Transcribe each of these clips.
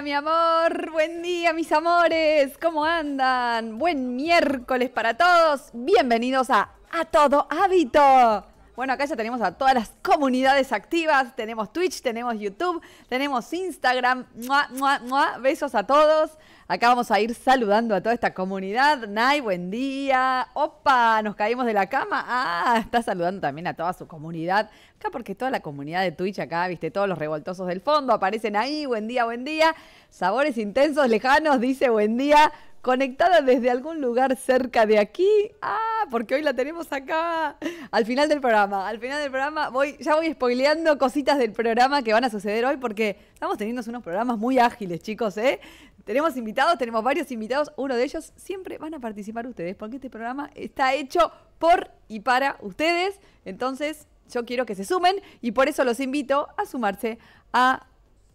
mi amor. Buen día, mis amores. ¿Cómo andan? Buen miércoles para todos. Bienvenidos a A Todo Hábito. Bueno, acá ya tenemos a todas las comunidades activas. Tenemos Twitch, tenemos YouTube, tenemos Instagram. Besos a todos. Acá vamos a ir saludando a toda esta comunidad. Nay, buen día. Opa, nos caímos de la cama. Ah, está saludando también a toda su comunidad. Acá porque toda la comunidad de Twitch acá, viste, todos los revoltosos del fondo aparecen ahí. Buen día, buen día. Sabores intensos lejanos, dice buen día conectada desde algún lugar cerca de aquí. Ah, porque hoy la tenemos acá. Al final del programa, al final del programa voy, ya voy spoileando cositas del programa que van a suceder hoy porque estamos teniendo unos programas muy ágiles, chicos, ¿eh? Tenemos invitados, tenemos varios invitados. Uno de ellos siempre van a participar ustedes porque este programa está hecho por y para ustedes. Entonces, yo quiero que se sumen y por eso los invito a sumarse a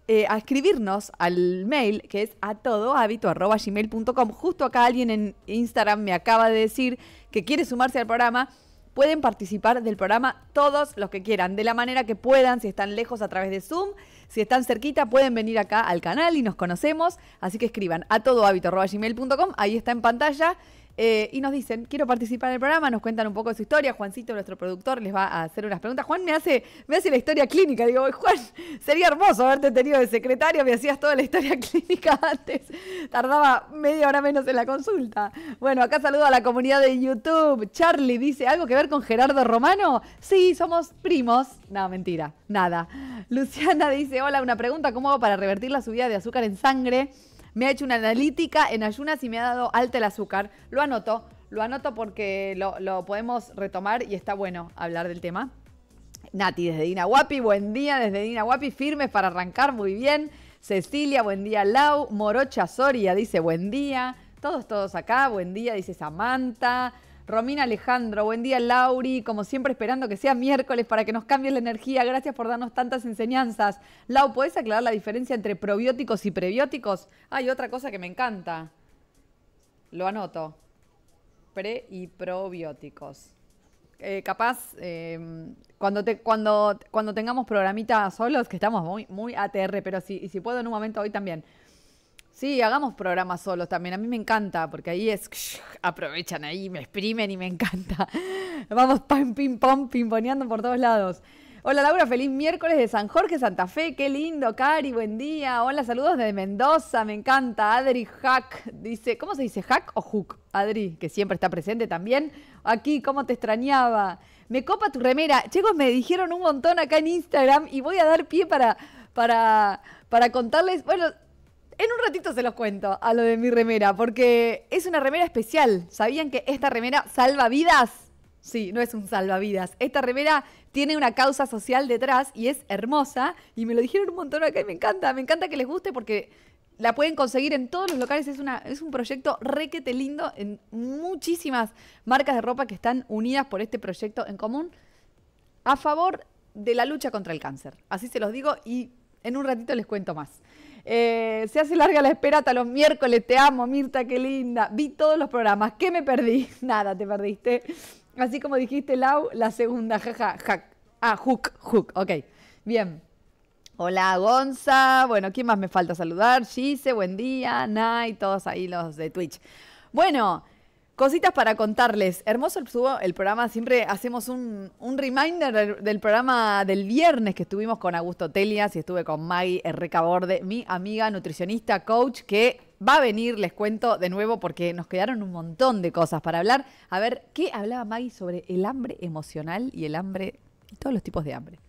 eh, a escribirnos al mail que es a gmail.com Justo acá alguien en Instagram me acaba de decir que quiere sumarse al programa. Pueden participar del programa todos los que quieran, de la manera que puedan, si están lejos a través de Zoom, si están cerquita pueden venir acá al canal y nos conocemos. Así que escriban a gmail.com ahí está en pantalla eh, y nos dicen, quiero participar en el programa, nos cuentan un poco de su historia. Juancito, nuestro productor, les va a hacer unas preguntas. Juan me hace, me hace la historia clínica. Digo, Juan, sería hermoso haberte tenido de secretario, me hacías toda la historia clínica antes. Tardaba media hora menos en la consulta. Bueno, acá saludo a la comunidad de YouTube. Charlie dice, ¿algo que ver con Gerardo Romano? Sí, somos primos. No, mentira, nada. Luciana dice, hola, una pregunta, ¿cómo hago para revertir la subida de azúcar en sangre? me ha hecho una analítica en ayunas y me ha dado alta el azúcar. Lo anoto, lo anoto porque lo, podemos retomar y está bueno hablar del tema. Nati desde Dinahuapi, buen día desde Guapi, firmes para arrancar, muy bien. Cecilia, buen día Lau. Morocha Soria dice buen día. Todos, todos acá, buen día, dice Samantha. Romina Alejandro, buen día Lauri, como siempre esperando que sea miércoles para que nos cambie la energía, gracias por darnos tantas enseñanzas. Lau, ¿podés aclarar la diferencia entre probióticos y prebióticos? Hay otra cosa que me encanta, lo anoto, pre y probióticos. Eh, capaz, em, cuando, te, cuando, cuando tengamos programita solos, que estamos muy, muy ATR, pero si, si puedo en un momento hoy también, Sí, hagamos programas solos también. A mí me encanta, porque ahí es. Aprovechan ahí, me exprimen y me encanta. Vamos pam, pim, pam, pimponeando por todos lados. Hola Laura, feliz miércoles de San Jorge, Santa Fe. Qué lindo, Cari, buen día. Hola, saludos desde Mendoza, me encanta. Adri Hack dice: ¿Cómo se dice hack o hook? Adri, que siempre está presente también. Aquí, ¿cómo te extrañaba? Me copa tu remera. Chicos, me dijeron un montón acá en Instagram y voy a dar pie para. para para contarles, bueno, en un ratito se los cuento a lo de mi remera, porque es una remera especial. ¿Sabían que esta remera salva vidas? Sí, no es un salvavidas. Esta remera tiene una causa social detrás y es hermosa. Y me lo dijeron un montón acá y me encanta. Me encanta que les guste porque la pueden conseguir en todos los locales. Es, una, es un proyecto requete lindo en muchísimas marcas de ropa que están unidas por este proyecto en común a favor de la lucha contra el cáncer. Así se los digo y en un ratito les cuento más. Eh, se hace larga la espera hasta los miércoles. Te amo, Mirta, qué linda. Vi todos los programas. ¿Qué me perdí? Nada, te perdiste. Así como dijiste, Lau, la segunda. Jaja, ja, Ah, Hook, Hook. Ok, bien. Hola, Gonza. Bueno, ¿quién más me falta saludar? Gise, buen día. Nay, todos ahí los de Twitch. Bueno, Cositas para contarles. Hermoso el, programa. Siempre hacemos un, reminder del, programa del viernes que estuvimos con Augusto Telias y estuve con Maggie Recaborde, Borde, mi amiga nutricionista, coach, que va a venir, les cuento de nuevo, porque nos quedaron un montón de cosas para hablar. A ver, ¿qué hablaba Maggie sobre el hambre emocional y el hambre y todos los tipos de hambre?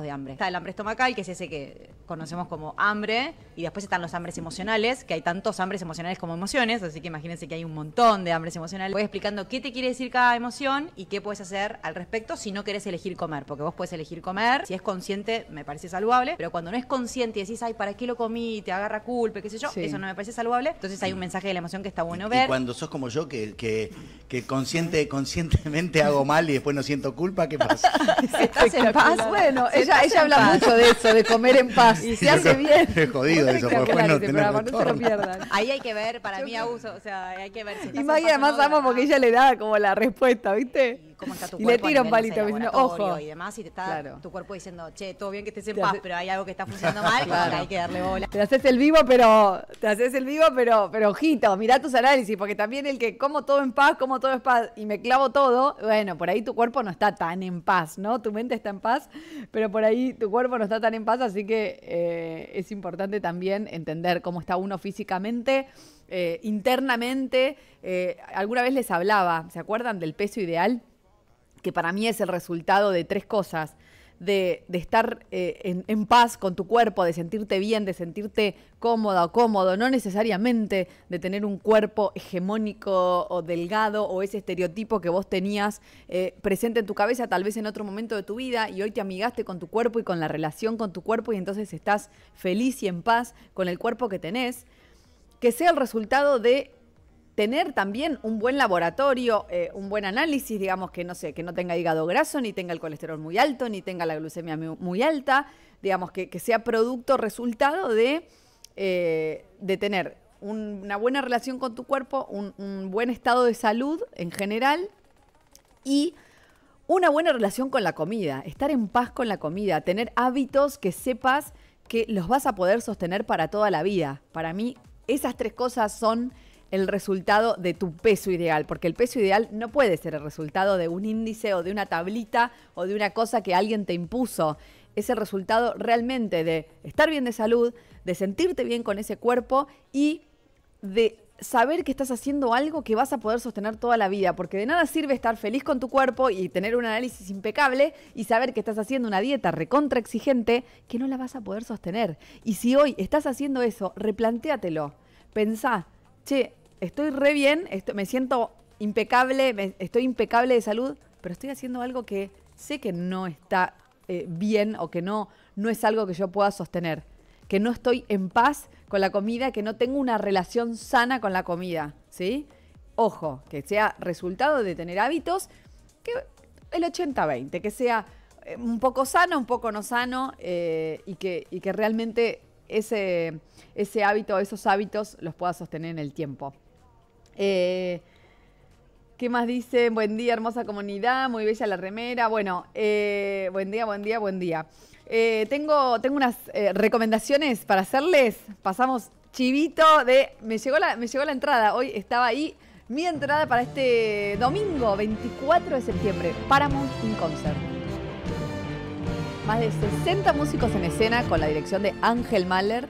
de hambre. Está el hambre estomacal, que es ese que conocemos como hambre, y después están los hambres emocionales, que hay tantos hambres emocionales como emociones, así que imagínense que hay un montón de hambres emocionales. Voy explicando qué te quiere decir cada emoción y qué puedes hacer al respecto si no querés elegir comer, porque vos puedes elegir comer, si es consciente me parece saludable, pero cuando no es consciente y decís, ay, ¿para qué lo comí? Te agarra culpa, qué sé yo, eso no me parece saludable, entonces hay un mensaje de la emoción que está bueno ver. Y cuando sos como yo, que, que, consciente, conscientemente hago mal y después no siento culpa, ¿qué pasa? ¿Estás en paz? Bueno, ella, ella habla mucho de eso, de comer en paz. Y se hace bien. Es jodido eso, porque después no, programa, no lo pierdan. Ahí hay que ver, para mí abuso, o sea, hay que ver si Y Maggie además amo porque ella le da como la respuesta, ¿viste? cómo está tu cuerpo. Y le tiro un palito diciendo, ojo. Y demás, y te está tu cuerpo diciendo, che, todo bien que estés en paz, pero hay algo que está funcionando mal, hay que darle bola. Te haces el vivo, pero, te haces el vivo, pero, pero ojito, mirá tus análisis, porque también el que como todo en paz, como todo en paz, y me clavo todo, bueno, por ahí tu cuerpo no está tan en paz, ¿no? Tu mente está en paz, pero por ahí tu cuerpo no está tan en paz, así que eh, es importante también entender cómo está uno físicamente. Eh, internamente, eh, alguna vez les hablaba, ¿se acuerdan del peso ideal? que para mí es el resultado de tres cosas. De, estar eh, en, paz con tu cuerpo, de sentirte bien, de sentirte cómoda o cómodo, no necesariamente de tener un cuerpo hegemónico o delgado o ese estereotipo que vos tenías eh, presente en tu cabeza tal vez en otro momento de tu vida y hoy te amigaste con tu cuerpo y con la relación con tu cuerpo y entonces estás feliz y en paz con el cuerpo que tenés, que sea el resultado de tener también un buen laboratorio, eh, un buen análisis, digamos que no sé, que no tenga hígado graso, ni tenga el colesterol muy alto, ni tenga la glucemia muy alta, digamos que, sea producto, resultado de, eh, de tener una buena relación con tu cuerpo, un buen estado de salud en general y una buena relación con la comida, estar en paz con la comida, tener hábitos que sepas que los vas a poder sostener para toda la vida. Para mí, esas tres cosas son el resultado de tu peso ideal, porque el peso ideal no puede ser el resultado de un índice o de una tablita o de una cosa que alguien te impuso. Es el resultado realmente de estar bien de salud, de sentirte bien con ese cuerpo y de saber que estás haciendo algo que vas a poder sostener toda la vida, porque de nada sirve estar feliz con tu cuerpo y tener un análisis impecable y saber que estás haciendo una dieta recontra exigente que no la vas a poder sostener. Y si hoy estás haciendo eso, replantéatelo. Pensá, che, estoy re bien, me siento impecable, estoy impecable de salud, pero estoy haciendo algo que sé que no está eh, bien o que no, no es algo que yo pueda sostener, que no estoy en paz con la comida, que no tengo una relación sana con la comida, ¿sí? Ojo, que sea resultado de tener hábitos, que el 80-20, que sea eh, un poco sano, un poco no sano eh, y, que, y que realmente ese, ese hábito, esos hábitos los pueda sostener en el tiempo. Eh, ¿Qué más dicen? Buen día, hermosa comunidad, muy bella la remera. Bueno, eh, buen día, buen día, buen día. Eh, tengo, tengo unas recomendaciones para hacerles. Pasamos chivito de... Me llegó, la, me llegó la entrada, hoy estaba ahí mi entrada para este domingo 24 de septiembre, Paramount in Concert. Más de 60 músicos en escena con la dirección de Ángel Mahler.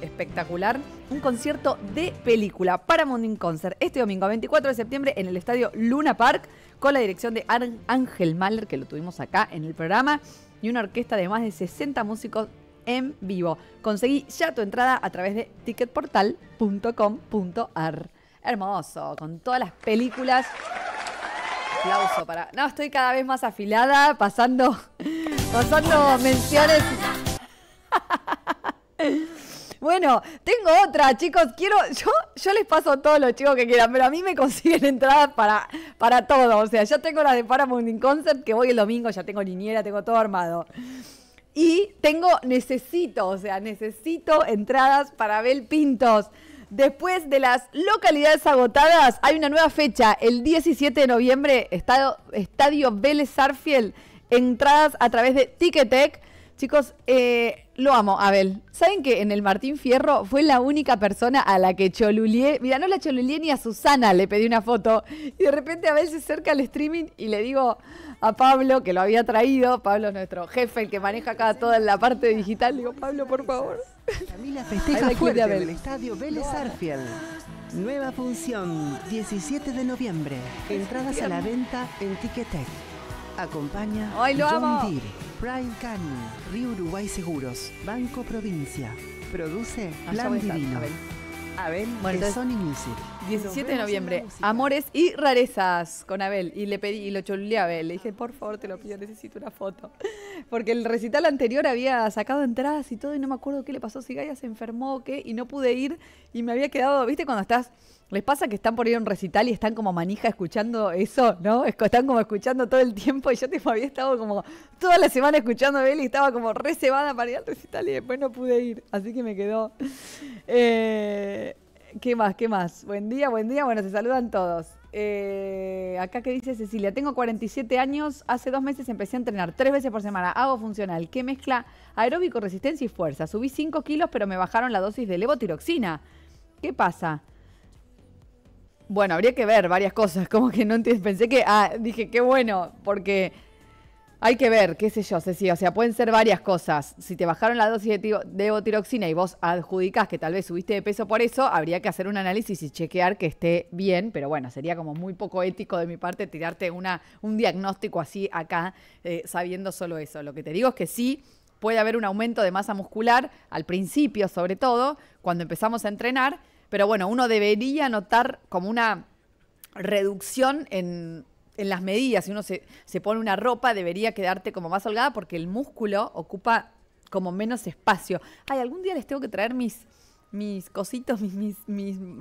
Espectacular. Un concierto de película para Morning Concert este domingo 24 de septiembre en el estadio Luna Park con la dirección de Ángel Mahler, que lo tuvimos acá en el programa, y una orquesta de más de 60 músicos en vivo. Conseguí ya tu entrada a través de ticketportal.com.ar. Hermoso, con todas las películas aplauso para. No, estoy cada vez más afilada, pasando, pasando menciones. Bueno, tengo otra, chicos. Quiero, yo, yo les paso todos los chicos que quieran, pero a mí me consiguen entradas para, para todo. O sea, ya tengo la de Paramount in Concert, que voy el domingo, ya tengo niñera, tengo todo armado. Y tengo, necesito, o sea, necesito entradas para Bel Pintos. Después de las localidades agotadas, hay una nueva fecha. El 17 de noviembre, Estadio, Vélez Sarfield. Entradas a través de Ticketek. Chicos, eh, lo amo, Abel. ¿Saben que en el Martín Fierro fue la única persona a la que cholulié? Mira, no la cholulié ni a Susana, le pedí una foto. Y de repente a veces cerca al streaming y le digo a Pablo, que lo había traído. Pablo es nuestro jefe, el que maneja acá toda la parte digital. digo, Pablo, por favor. Camila festeja fuerte el Estadio Vélez Arfiel. Nueva función, 17 de noviembre. Entradas a la venta en Ticketek. Acompaña lo John Deere, Prime Canyon, Río Uruguay Seguros, Banco Provincia. Produce ah, Divino. Abel. Abel, Music. 17 de noviembre, Amores y Rarezas con Abel. Y le pedí, y lo chulé a Abel. Le dije, por favor, te lo pido, necesito una foto. Porque el recital anterior había sacado entradas y todo, y no me acuerdo qué le pasó, si Gaia se enfermó o qué, y no pude ir, y me había quedado, ¿viste? Cuando estás ¿Les pasa que están por ir a un recital y están como manija escuchando eso, no? Están como escuchando todo el tiempo y yo tipo había estado como toda la semana escuchando a él y estaba como re para ir al recital y después no pude ir, así que me quedó. Eh, ¿Qué más? ¿Qué más? Buen día, buen día. Bueno, se saludan todos. Eh, acá que dice Cecilia, tengo 47 años, hace dos meses empecé a entrenar tres veces por semana, hago funcional, que mezcla aeróbico, resistencia y fuerza. Subí 5 kilos, pero me bajaron la dosis de levotiroxina. ¿Qué pasa? Bueno, habría que ver varias cosas, como que no pensé que, ah, dije, qué bueno, porque hay que ver, qué sé yo, Ceci, o sea, pueden ser varias cosas. Si te bajaron la dosis de, de y vos adjudicás que tal vez subiste de peso por eso, habría que hacer un análisis y chequear que esté bien, pero bueno, sería como muy poco ético de mi parte tirarte una, un diagnóstico así acá, eh, sabiendo solo eso. Lo que te digo es que sí, puede haber un aumento de masa muscular al principio, sobre todo, cuando empezamos a entrenar, pero bueno, uno debería notar como una reducción en, las medidas. Si uno se, pone una ropa, debería quedarte como más holgada porque el músculo ocupa como menos espacio. Ay, algún día les tengo que traer mis, mis cositos, mis,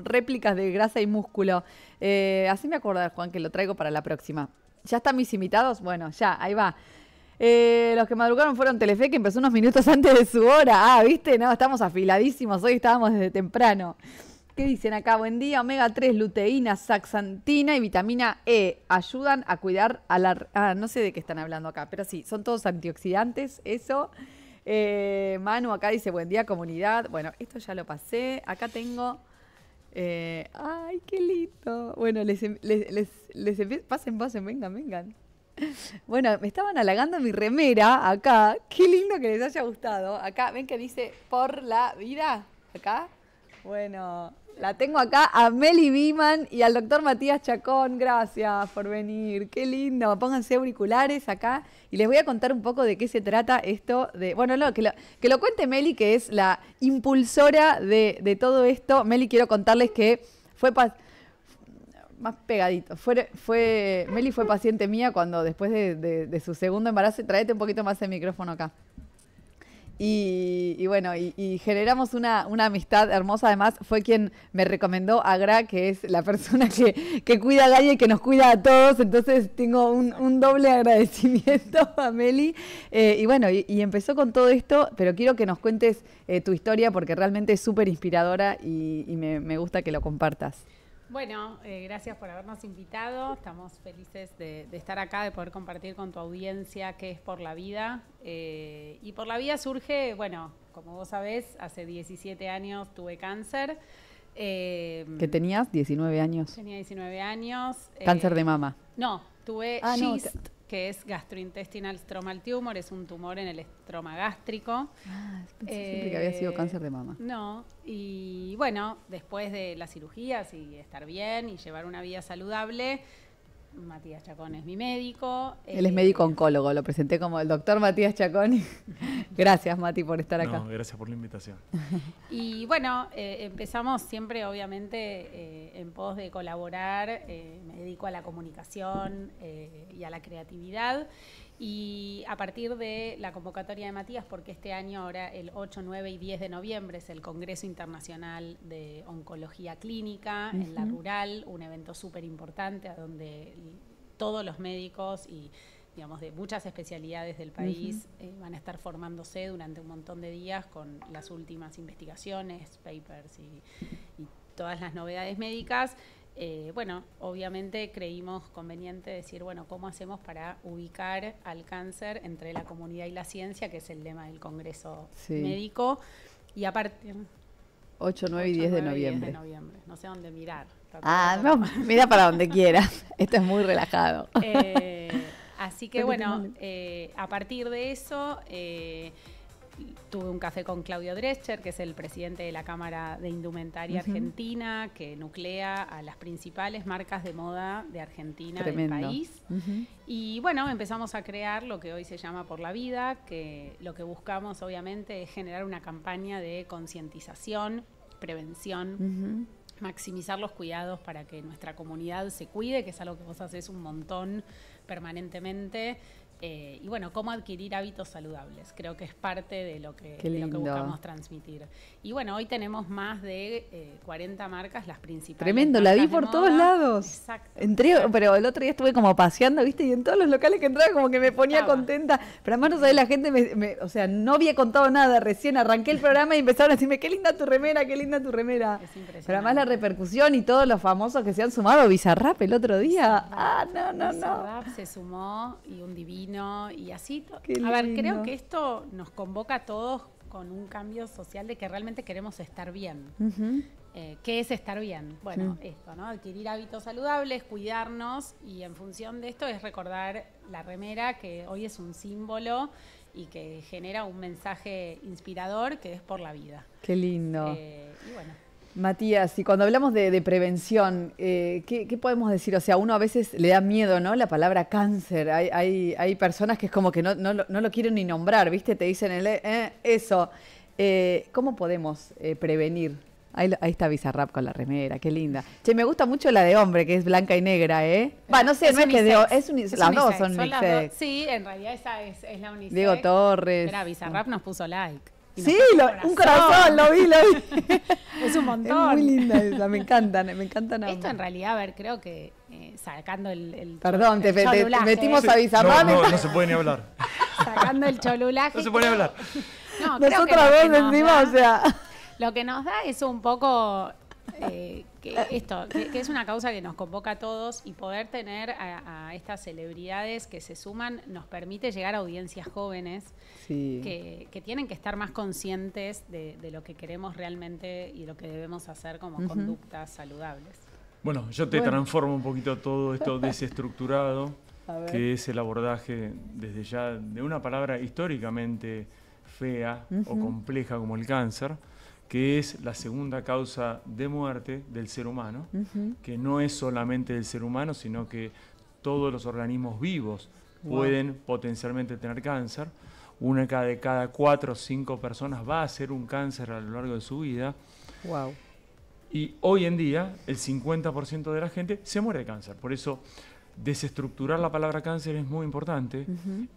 réplicas de grasa y músculo. Eh, así me acuerdo, Juan, que lo traigo para la próxima. ¿Ya están mis invitados? Bueno, ya, ahí va. Eh, los que madrugaron fueron Telefe, que empezó unos minutos antes de su hora. Ah, viste, no, estamos afiladísimos. Hoy estábamos desde temprano. ¿Qué dicen acá? Buen día, omega 3, luteína, saxantina y vitamina E ayudan a cuidar a la... Ah, no sé de qué están hablando acá, pero sí, son todos antioxidantes, eso. Eh, Manu acá dice, buen día comunidad. Bueno, esto ya lo pasé. Acá tengo... Eh, ay, qué lindo. Bueno, les, em-, les, les, les, pasen, pasen, vengan, vengan. Bueno, me estaban halagando mi remera acá. Qué lindo que les haya gustado. Acá, ven que dice por la vida. Acá, bueno, la tengo acá a Meli Biman y al doctor Matías Chacón. Gracias por venir. Qué lindo. Pónganse auriculares acá y les voy a contar un poco de qué se trata esto. De, bueno, que lo, cuente Meli, que es la impulsora de, todo esto. Meli, quiero contarles que fue más pegadito. Fue, Meli fue paciente mía cuando después de, de su segundo embarazo, traete un poquito más el micrófono acá. Y, bueno, y, generamos una, amistad hermosa. Además, fue quien me recomendó a Gra, que es la persona que, cuida a Gaia y que nos cuida a todos. Entonces, tengo un, doble agradecimiento a Meli. Eh, y bueno, y, empezó con todo esto, pero quiero que nos cuentes eh, tu historia porque realmente es súper inspiradora y, me gusta que lo compartas. Bueno, eh, gracias por habernos invitado. Estamos felices de, estar acá, de poder compartir con tu audiencia qué es Por la Vida. Eh, y Por la Vida surge, bueno, como vos sabés, hace 17 años tuve cáncer. Eh, ¿Qué tenías? 19 años. Tenía 19 años. Cáncer de mama. No, tuve ah, que es gastrointestinal stromal tumor, es un tumor en el estroma gástrico. Ah, pensé siempre que había sido eh, cáncer de mama. No, y bueno, después de las cirugías y estar bien y llevar una vida saludable, Matías Chacón es mi médico. Él es eh, médico oncólogo, lo presenté como el doctor Matías Chacón. gracias, Mati, por estar acá. No, gracias por la invitación. y bueno, eh, empezamos siempre, obviamente, eh, en pos de colaborar. me dedico a la comunicación y a la creatividad. Y a partir de la convocatoria de Matías, porque este año ahora el 8, 9 y 10 de noviembre es el Congreso Internacional de Oncología Clínica en la Rural, un evento súper importante a donde todos los médicos y digamos, de muchas especialidades del país eh, van a estar formándose durante un montón de días con las últimas investigaciones, papers y, y todas las novedades médicas. Eh, bueno, obviamente creímos conveniente decir, bueno, ¿cómo hacemos para ubicar al cáncer entre la comunidad y la ciencia, que es el lema del Congreso Médico? Y aparte... 8, mm, 9 y 10 de noviembre. No sé dónde mirar. Ah, no, mira para donde quieras. Esto es muy relajado. Eh, así que bueno, eh, a partir de eso tuve un café con Claudio Drescher, que es el presidente de la Cámara de Indumentaria Argentina, que nuclea a las principales marcas de moda de Argentina en del país. Y bueno, empezamos a crear lo que hoy se llama Por la Vida, que lo que buscamos obviamente es generar una campaña de concientización, prevención. maximizar los cuidados para que nuestra comunidad se cuide, que es algo que vos haces un montón permanentemente, eh, y bueno, cómo adquirir hábitos saludables. Creo que es parte de lo que, de lo que buscamos transmitir. Y bueno, hoy tenemos más de 40 eh, marcas, las principales. Tremendo, la vi por todos lados. Exacto. Entré, pero el otro día estuve como paseando, ¿viste? Y en todos los locales que entraba como que me ponía contenta. Pero además no sabés, la gente, me, o sea, no había contado nada. Recién arranqué el programa y empezaron a decirme, qué linda tu remera, qué linda tu remera. Es impresionante. Pero además la repercusión y todos los famosos que se han sumado. Bizarrap el otro día. ah, no, no, no. Bizarrap se sumó y un divino y así. a ver, creo que esto nos convoca a todos con un cambio social de que realmente queremos estar bien. Eh, ¿Qué es estar bien? Bueno, esto, ¿no? Adquirir hábitos saludables, cuidarnos y en función de esto es recordar la remera, que hoy es un símbolo y que genera un mensaje inspirador que es por la vida. Qué lindo. Eh, y bueno. Matías, y cuando hablamos de, prevención, eh, ¿qué, podemos decir? O sea, uno a veces le da miedo, ¿no? La palabra cáncer. Hay, hay, personas que es como que no, no, lo quieren ni nombrar, ¿viste? Te dicen el, eh, eh, eso. ¿Cómo podemos prevenir? Ahí, ahí, está Bizarrap con la remera, qué linda. Che, me gusta mucho la de hombre, que es blanca y negra, ¿eh? Va, no sé, es no que es, las dos son, Sí, en realidad esa es, es la unisex. Diego Torres. Mira, Bizarrap nos puso like. Sí, un corazón, lo vi, lo vi. es un montón. Es muy linda esa, me encantan, me encantan. ver. Esto en realidad, a ver, creo que eh, sacando el, el Perdón, te, metimos eh. a avisar. No, no, no, se puede ni hablar. sacando el cholulaje. No se puede ni hablar. No, Nosotros encima, o sea. Lo que nos da es un poco eh, que eh. esto, que, es una causa que nos convoca a todos y poder tener a, estas celebridades que se suman nos permite llegar a audiencias jóvenes que, tienen que estar más conscientes de, lo que queremos realmente y lo que debemos hacer como conductas saludables. Bueno, yo te transformo un poquito todo esto desestructurado, que es el abordaje desde ya de una palabra históricamente fea o compleja como el cáncer que es la segunda causa de muerte del ser humano, que no es solamente del ser humano, sino que todos los organismos vivos pueden potencialmente tener cáncer. Una de cada cuatro o cinco personas va a ser un cáncer a lo largo de su vida. Wow. Y hoy en día el 50% de la gente se muere de cáncer. Por eso desestructurar la palabra cáncer es muy importante.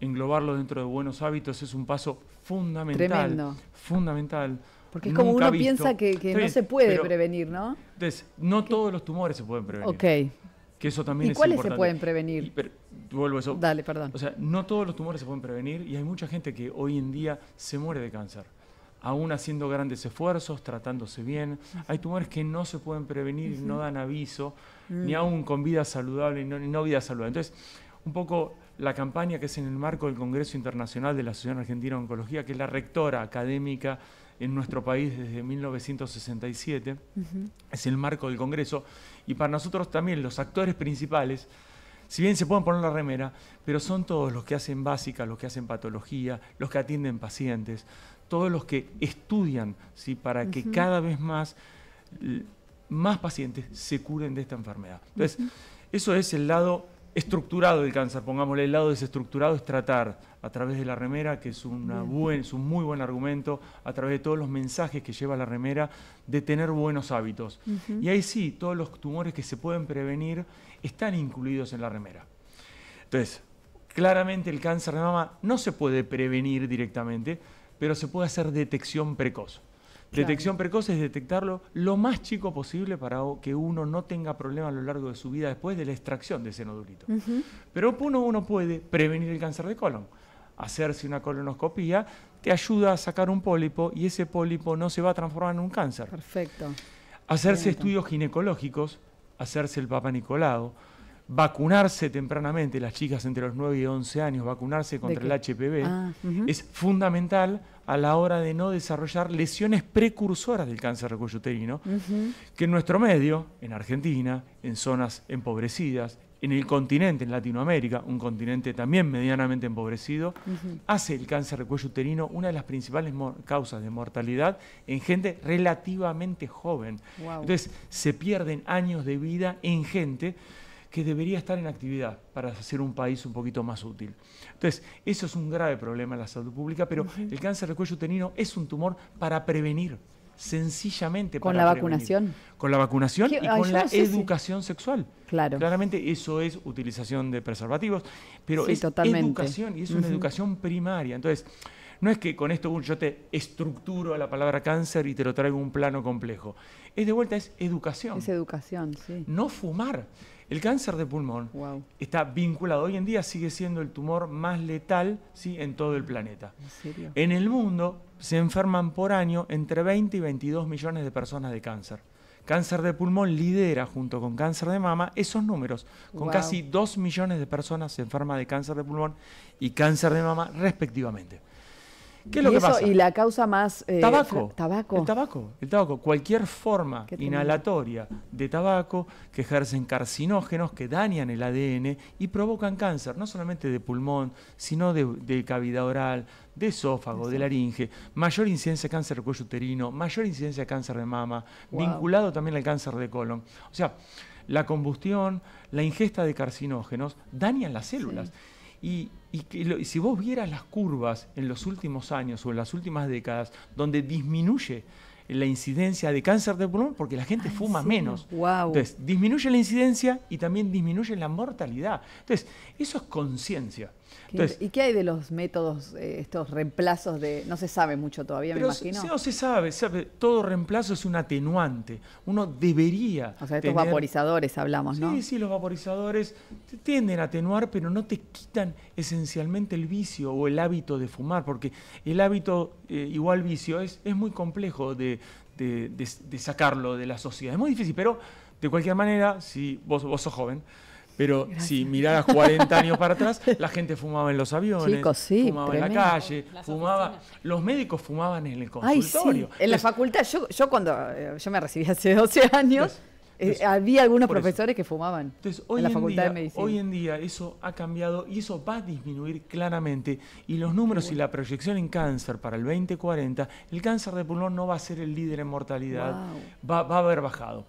Englobarlo dentro de buenos hábitos es un paso fundamental. Tremendo. Fundamental porque es como uno piensa que, no se puede prevenir, ¿no? Entonces, no todos los tumores se pueden prevenir. Ok. Que eso también ¿Y cuáles se pueden prevenir? vuelvo a eso. Dale, perdón. O sea, no todos los tumores se pueden prevenir y hay mucha gente que hoy en día se muere de cáncer. Aún haciendo grandes esfuerzos, tratándose bien. Hay tumores que no se pueden prevenir no dan aviso, ni mm. aún con vida saludable y no, no vida saludable. Entonces, un poco la campaña que es en el marco del Congreso Internacional de la Asociación Argentina de Oncología, que es la rectora académica en nuestro país desde 1967, es el marco del Congreso, y para nosotros también los actores principales, si bien se pueden poner la remera, pero son todos los que hacen básica, los que hacen patología, los que atienden pacientes, todos los que estudian ¿sí? para que cada vez más, más pacientes se curen de esta enfermedad. Entonces, eso es el lado estructurado el cáncer, pongámosle el lado desestructurado, es tratar a través de la remera, que es, buen, es un muy buen argumento, a través de todos los mensajes que lleva la remera, de tener buenos hábitos. Y ahí sí, todos los tumores que se pueden prevenir están incluidos en la remera. Entonces, claramente el cáncer de mama no se puede prevenir directamente, pero se puede hacer detección precoz. Detección precoz es detectarlo lo más chico posible para que uno no tenga problemas a lo largo de su vida después de la extracción de ese nodulito. Pero uno, uno puede prevenir el cáncer de colon. Hacerse una colonoscopía te ayuda a sacar un pólipo y ese pólipo no se va a transformar en un cáncer. Perfecto. Hacerse estudios ginecológicos, hacerse el Papa vacunarse tempranamente, las chicas entre los 9 y 11 años, vacunarse contra el HPV, ah, es fundamental a la hora de no desarrollar lesiones precursoras del cáncer de cuello uterino que en nuestro medio, en Argentina, en zonas empobrecidas, en el continente, en Latinoamérica, un continente también medianamente empobrecido, hace el cáncer de cuello uterino una de las principales causas de mortalidad en gente relativamente joven. Entonces, se pierden años de vida en gente que debería estar en actividad para hacer un país un poquito más útil. Entonces, eso es un grave problema en la salud pública, pero el cáncer de cuello uterino es un tumor para prevenir sencillamente con la vacunación con la vacunación y con la educación sexual claramente eso es utilización de preservativos pero es educación y es una educación primaria entonces no es que con esto uh, yo te estructuro la palabra cáncer y te lo traigo un plano complejo es de vuelta es educación es educación sí no fumar el cáncer de pulmón está vinculado, hoy en día sigue siendo el tumor más letal ¿sí? en todo el planeta. ¿En, el mundo se enferman por año entre 20 y 22 millones de personas de cáncer. Cáncer de pulmón lidera junto con cáncer de mama esos números, con casi 2 millones de personas se enferma de cáncer de pulmón y cáncer de mama respectivamente. ¿Qué es lo y que Y la causa más... Eh, tabaco. Tabaco. El tabaco. Cualquier forma inhalatoria de tabaco que ejercen carcinógenos que dañan el ADN y provocan cáncer, no solamente de pulmón, sino de, cavidad oral, de esófago, de laringe, mayor incidencia de cáncer de cuello uterino, mayor incidencia de cáncer de mama, vinculado también al cáncer de colon. O sea, la combustión, la ingesta de carcinógenos dañan las células. Y, si vos vieras las curvas en los últimos años o en las últimas décadas, donde disminuye la incidencia de cáncer de pulmón porque la gente fuma menos. Entonces, disminuye la incidencia y también disminuye la mortalidad. Entonces, eso es conciencia. ¿Y qué hay de los métodos, eh, estos reemplazos de... No se sabe mucho todavía, me imagino. No se sabe, todo reemplazo es un atenuante. Uno debería... O sea, estos vaporizadores hablamos, ¿no? Sí, sí, los vaporizadores tienden a atenuar, pero no te quitan esencialmente el vicio o el hábito de fumar, porque el hábito eh, igual vicio es, muy complejo de, de sacarlo de la sociedad. Es muy difícil, pero de cualquier manera, si vos, vos sos joven, pero si miraras 40 años para atrás, la gente fumaba en los aviones, fumaba en la calle, fumaba. Los médicos fumaban en el consultorio. En la facultad, yo, cuando eh, yo me recibí hace 12 años. Eh, había algunos profesores que fumaban hoy en la Facultad de Medicina. Hoy en día eso ha cambiado y eso va a disminuir claramente. Y los números y la proyección en cáncer para el 2040, el cáncer de pulmón no va a ser el líder en mortalidad, va, va a haber bajado.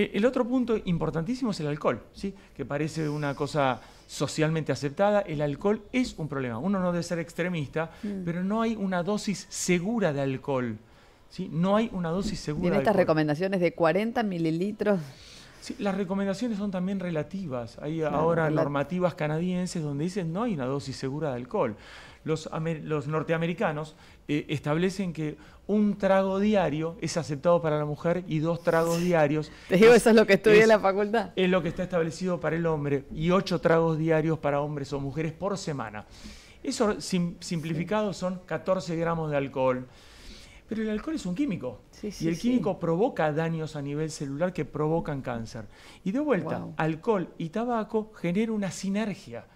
Eh, el otro punto importantísimo es el alcohol, ¿sí? que parece una cosa socialmente aceptada. El alcohol es un problema. Uno no debe ser extremista, mm. pero no hay una dosis segura de alcohol. ¿sí? No hay una dosis segura. Tiene estas recomendaciones de 40 mililitros Sí, las recomendaciones son también relativas. Hay ahora normativas canadienses donde dicen no hay una dosis segura de alcohol. los norteamericanos eh, establecen que un trago diario es aceptado para la mujer y dos tragos diarios. Te digo, eso es lo que estudié en la facultad. Es lo que está establecido para el hombre y ocho tragos diarios para hombres o mujeres por semana. Eso simplificado son 14 gramos de alcohol. Pero el alcohol es un químico. y el químico provoca daños a nivel celular que provocan cáncer. Y de vuelta, alcohol y tabaco generan una sinergia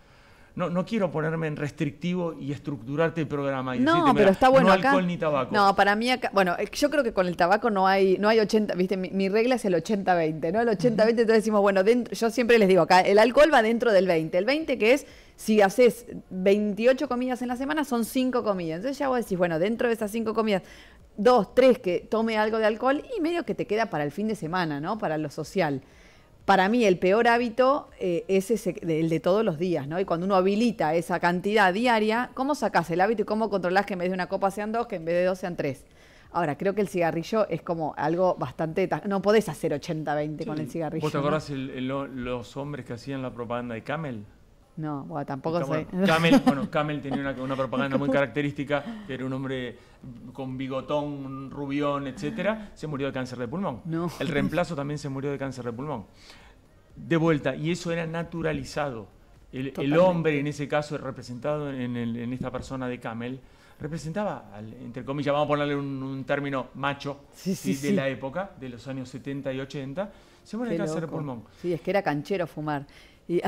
no, no quiero ponerme en restrictivo y estructurarte el programa. Y no, pero está bueno no alcohol ni tabaco. No, para mí bueno, eh, yo creo que con el tabaco no hay, no hay 80, viste, mi, regla es el 80-20, ¿no? El 80-20, entonces decimos, bueno, dentro, yo siempre les digo acá, el alcohol va dentro del 20. El 20 que es si haces 28 comidas en la semana, son 5 comidas. Entonces ya vos decís, bueno, dentro de esas 5 comidas, dos tres que tome algo de alcohol y medio que te queda para el fin de semana, ¿no? Para lo social para mí el peor hábito eh, es el de todos los días, ¿no? Y cuando uno habilita esa cantidad diaria, ¿cómo sacás el hábito y cómo controlás que en vez de una copa sean dos, que en vez de dos sean tres? Ahora, creo que el cigarrillo es como algo bastante... No podés hacer 80-20 con el cigarrillo. ¿Vos te acordás los hombres que hacían la propaganda de Camel? No, bueno, tampoco Camel, bueno, Camel tenía una, propaganda muy característica, era un hombre con bigotón, rubión, etcétera, se murió de cáncer de pulmón. El reemplazo también se murió de cáncer de pulmón. De vuelta, y eso era naturalizado. El, hombre, en ese caso, representado en, esta persona de Camel, representaba, entre comillas, vamos a ponerle un, término macho de la época, de los años 70 y 80, se murió de cáncer de pulmón. Sí, es que era canchero fumar.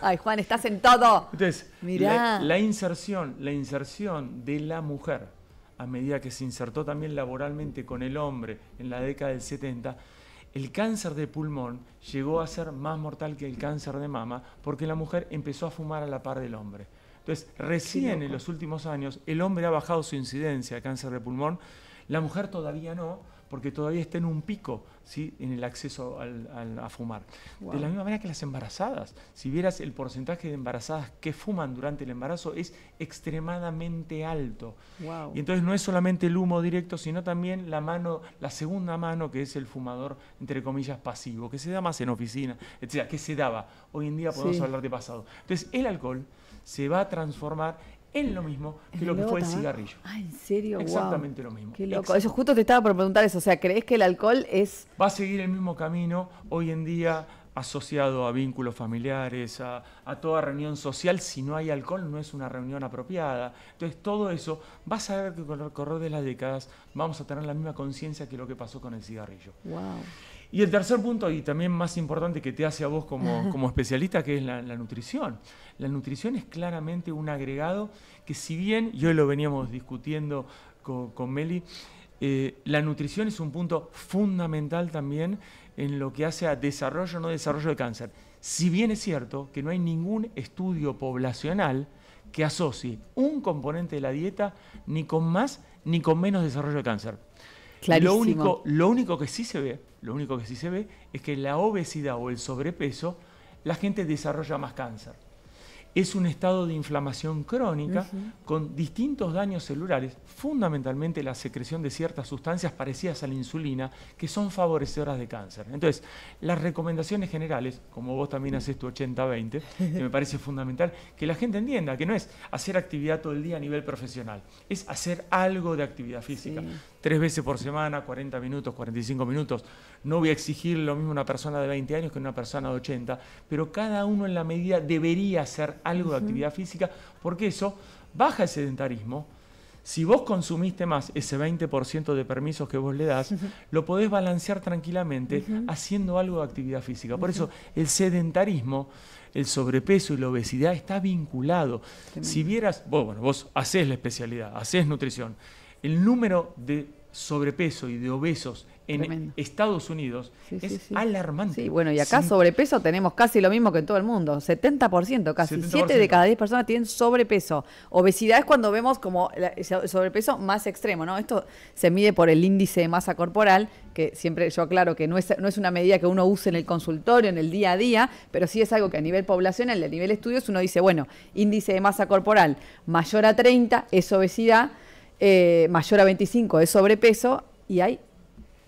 ay, Juan, estás en todo. Entonces, La, inserción, la inserción de la mujer, a medida que se insertó también laboralmente con el hombre en la década del 70, el cáncer de pulmón llegó a ser más mortal que el cáncer de mama porque la mujer empezó a fumar a la par del hombre. Entonces, recién en los últimos años, el hombre ha bajado su incidencia de cáncer de pulmón, la mujer todavía no, porque todavía está en un pico ¿sí? en el acceso al, a fumar. De la misma manera que las embarazadas. Si vieras el porcentaje de embarazadas que fuman durante el embarazo es extremadamente alto. Y entonces no es solamente el humo directo, sino también la mano, la segunda mano que es el fumador, entre comillas, pasivo, que se da más en oficina, etcétera, que se daba. Hoy en día podemos hablar de pasado. Entonces el alcohol se va a transformar es lo mismo que lo que fue el cigarrillo. Ah, ¿en serio? Exactamente lo mismo. Qué loco. Eso justo te estaba por preguntar eso. O sea, ¿crees que el alcohol es...? Va a seguir el mismo camino hoy en día asociado a vínculos familiares, a, toda reunión social. Si no hay alcohol, no es una reunión apropiada. Entonces, todo eso, vas a ver que con el correr de las décadas vamos a tener la misma conciencia que lo que pasó con el cigarrillo. Wow. Y el tercer punto, y también más importante que te hace a vos como, especialista, que es la, nutrición. La nutrición es claramente un agregado que si bien, y hoy lo veníamos discutiendo con, Meli, eh, la nutrición es un punto fundamental también en lo que hace a desarrollo o no desarrollo de cáncer. Si bien es cierto que no hay ningún estudio poblacional que asocie un componente de la dieta ni con más ni con menos desarrollo de cáncer. Lo único, lo único que sí se ve lo único que sí se ve es que la obesidad o el sobrepeso, la gente desarrolla más cáncer. Es un estado de inflamación crónica con distintos daños celulares, fundamentalmente la secreción de ciertas sustancias parecidas a la insulina, que son favorecedoras de cáncer. Entonces, las recomendaciones generales, como vos también haces tu 80-20, que me parece fundamental, que la gente entienda que no es hacer actividad todo el día a nivel profesional, es hacer algo de actividad física tres veces por semana, 40 minutos, 45 minutos. No voy a exigir lo mismo a una persona de 20 años que a una persona de 80, pero cada uno en la medida debería hacer algo de actividad física porque eso baja el sedentarismo. Si vos consumiste más ese 20% de permisos que vos le das, lo podés balancear tranquilamente haciendo algo de actividad física. Por eso el sedentarismo el sobrepeso y la obesidad está vinculado. Si vieras, vos, bueno, vos haces la especialidad, haces nutrición, el número de sobrepeso y de obesos en Estados Unidos es alarmante. Sí, bueno, y acá sobrepeso tenemos casi lo mismo que en todo el mundo, 70% casi, 7 de cada 10 personas tienen sobrepeso. Obesidad es cuando vemos como el sobrepeso más extremo, ¿no? Esto se mide por el índice de masa corporal, que siempre yo aclaro que no es, no es una medida que uno use en el consultorio, en el día a día, pero sí es algo que a nivel poblacional, a nivel estudios, uno dice, bueno, índice de masa corporal mayor a 30 es obesidad, eh, mayor a 25 es sobrepeso y hay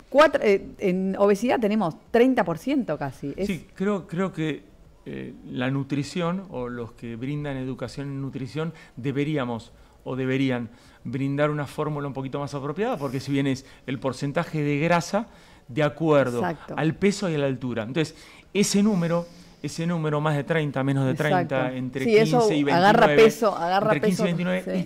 cuatro, eh, en obesidad tenemos 30% casi. Sí, creo, creo que eh, la nutrición o los que brindan educación en nutrición deberíamos o deberían brindar una fórmula un poquito más apropiada porque si bien es el porcentaje de grasa de acuerdo al peso y a la altura. Entonces, ese número ese número, más de 30, menos de 30, entre 15 y 29. Agarra peso, agarra es,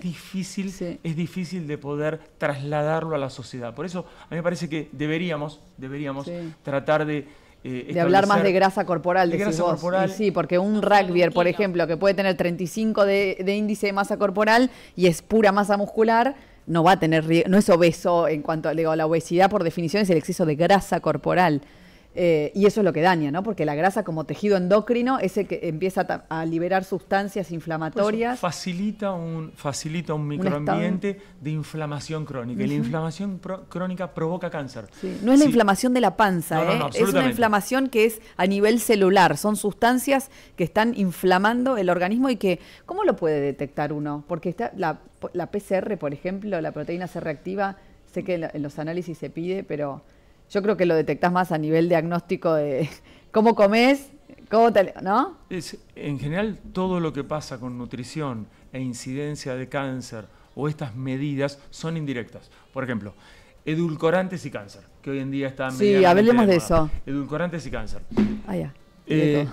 difícil, es difícil de poder trasladarlo a la sociedad. Por eso a mí me parece que deberíamos, deberíamos tratar de... Eh, de hablar más de grasa corporal, de grasa corporal. sí, porque un rugby, por ejemplo, que puede tener 35 de, de índice de masa corporal y es pura masa muscular, no va a tener no es obeso en cuanto a digo, la obesidad por definición es el exceso de grasa corporal. Eh, y eso es lo que daña, ¿no? Porque la grasa como tejido endocrino ese que empieza a, liberar sustancias inflamatorias. facilita un, facilita un microambiente de inflamación crónica. Y la inflamación crónica provoca cáncer. No es la inflamación de la panza, ¿eh? es una inflamación que es a nivel celular. Son sustancias que están inflamando el organismo y que, ¿cómo lo puede detectar uno? Porque está la, la PCR, por ejemplo, la proteína C reactiva, sé que en los análisis se pide, pero yo creo que lo detectás más a nivel diagnóstico de cómo comes, cómo te, ¿no? Es, en general, todo lo que pasa con nutrición e incidencia de cáncer o estas medidas son indirectas. Por ejemplo, edulcorantes y cáncer, que hoy en día están... Sí, hablemos de, eso. Edulcorantes y cáncer. Ah, ya. Eh,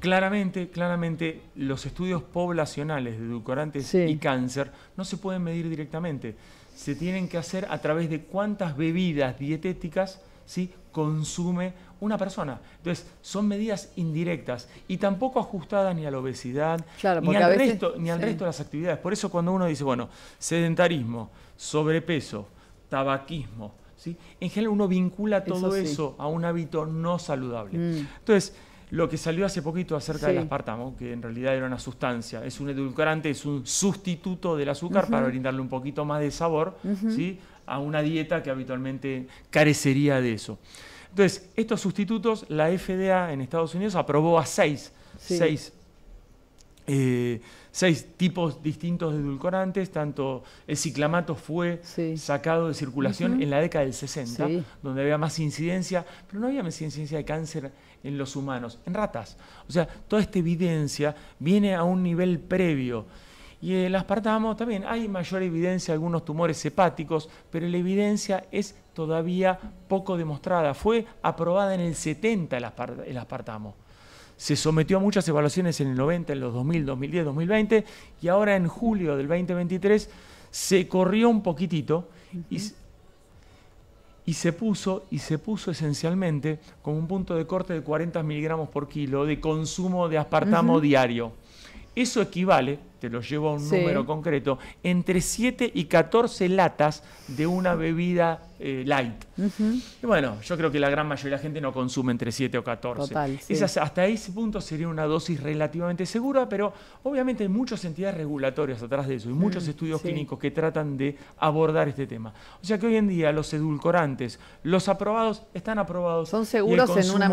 claramente, claramente, los estudios poblacionales de edulcorantes y cáncer no se pueden medir directamente se tienen que hacer a través de cuántas bebidas dietéticas ¿sí? consume una persona. Entonces, son medidas indirectas y tampoco ajustadas ni a la obesidad, ni, al resto, ni resto de las actividades. Por eso cuando uno dice, bueno, sedentarismo, sobrepeso, tabaquismo, ¿sí? en general uno vincula todo eso, a un hábito no saludable. Mm. Entonces, lo que salió hace poquito acerca del aspartamo, que en realidad era una sustancia, es un edulcorante, es un sustituto del azúcar para brindarle un poquito más de sabor a una dieta que habitualmente carecería de eso. Entonces, estos sustitutos, la FDA en Estados Unidos aprobó a eh, seis, tipos distintos de edulcorantes, tanto el ciclamato fue sacado de circulación en la década del 60, donde había más incidencia, pero no había más incidencia de cáncer en los humanos, en ratas. O sea, toda esta evidencia viene a un nivel previo. Y el eh, aspartamo también hay mayor evidencia de algunos tumores hepáticos, pero la evidencia es todavía poco demostrada. Fue aprobada en el 70 el aspartamo. Se sometió a muchas evaluaciones en el 90, en los 2000, 2010, 2020 y ahora en julio del 2023 se corrió un poquitito y se puso, y se puso esencialmente con un punto de corte de 40 miligramos por kilo de consumo de aspartamo diario. Eso equivale, te lo llevo a un número concreto, entre 7 y 14 latas de una bebida eh, light. Y bueno, yo creo que la gran mayoría de la gente no consume entre 7 o 14. Total, hasta ese punto sería una dosis relativamente segura, pero obviamente hay muchas entidades regulatorias atrás de eso y mm, muchos estudios clínicos que tratan de abordar este tema. O sea que hoy en día los edulcorantes, los aprobados, están aprobados. Son seguros en una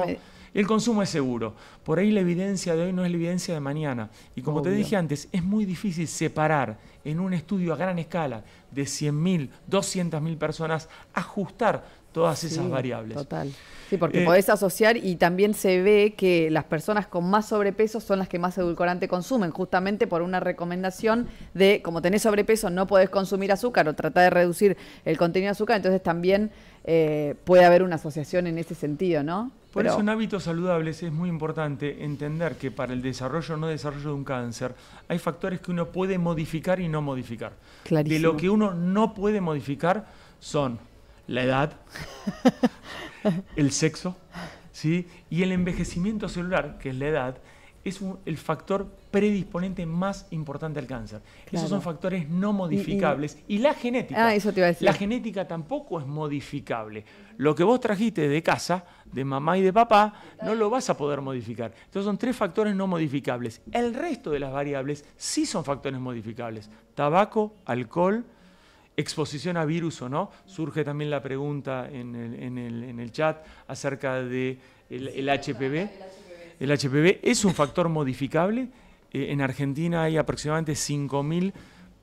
el consumo es seguro. Por ahí la evidencia de hoy no es la evidencia de mañana. Y como te dije antes, es muy difícil separar en un estudio a gran escala de 100.000, 200.000 personas, ajustar todas esas variables. Total. Sí, porque eh, podés asociar y también se ve que las personas con más sobrepeso son las que más edulcorante consumen, justamente por una recomendación de, como tenés sobrepeso, no podés consumir azúcar o tratar de reducir el contenido de azúcar, entonces también eh, puede haber una asociación en ese sentido, ¿no? Por eso en hábitos saludables es muy importante entender que para el desarrollo o no desarrollo de un cáncer hay factores que uno puede modificar y no modificar. De lo que uno no puede modificar son la edad, el sexo ¿sí? y el envejecimiento celular, que es la edad, es el factor predisponente más importante al cáncer. Esos son factores no modificables. Y, la genética. Ah, eso te iba a decir. La genética tampoco es modificable. Lo que vos trajiste de casa, de mamá y de papá, no lo vas a poder modificar. Entonces son tres factores no modificables. El resto de las variables sí son factores modificables. Tabaco, alcohol, exposición a virus o no. Surge también la pregunta en el, en el, en el chat acerca del de HPV. ¿El HPV es un factor modificable? Eh, en Argentina hay aproximadamente 5.000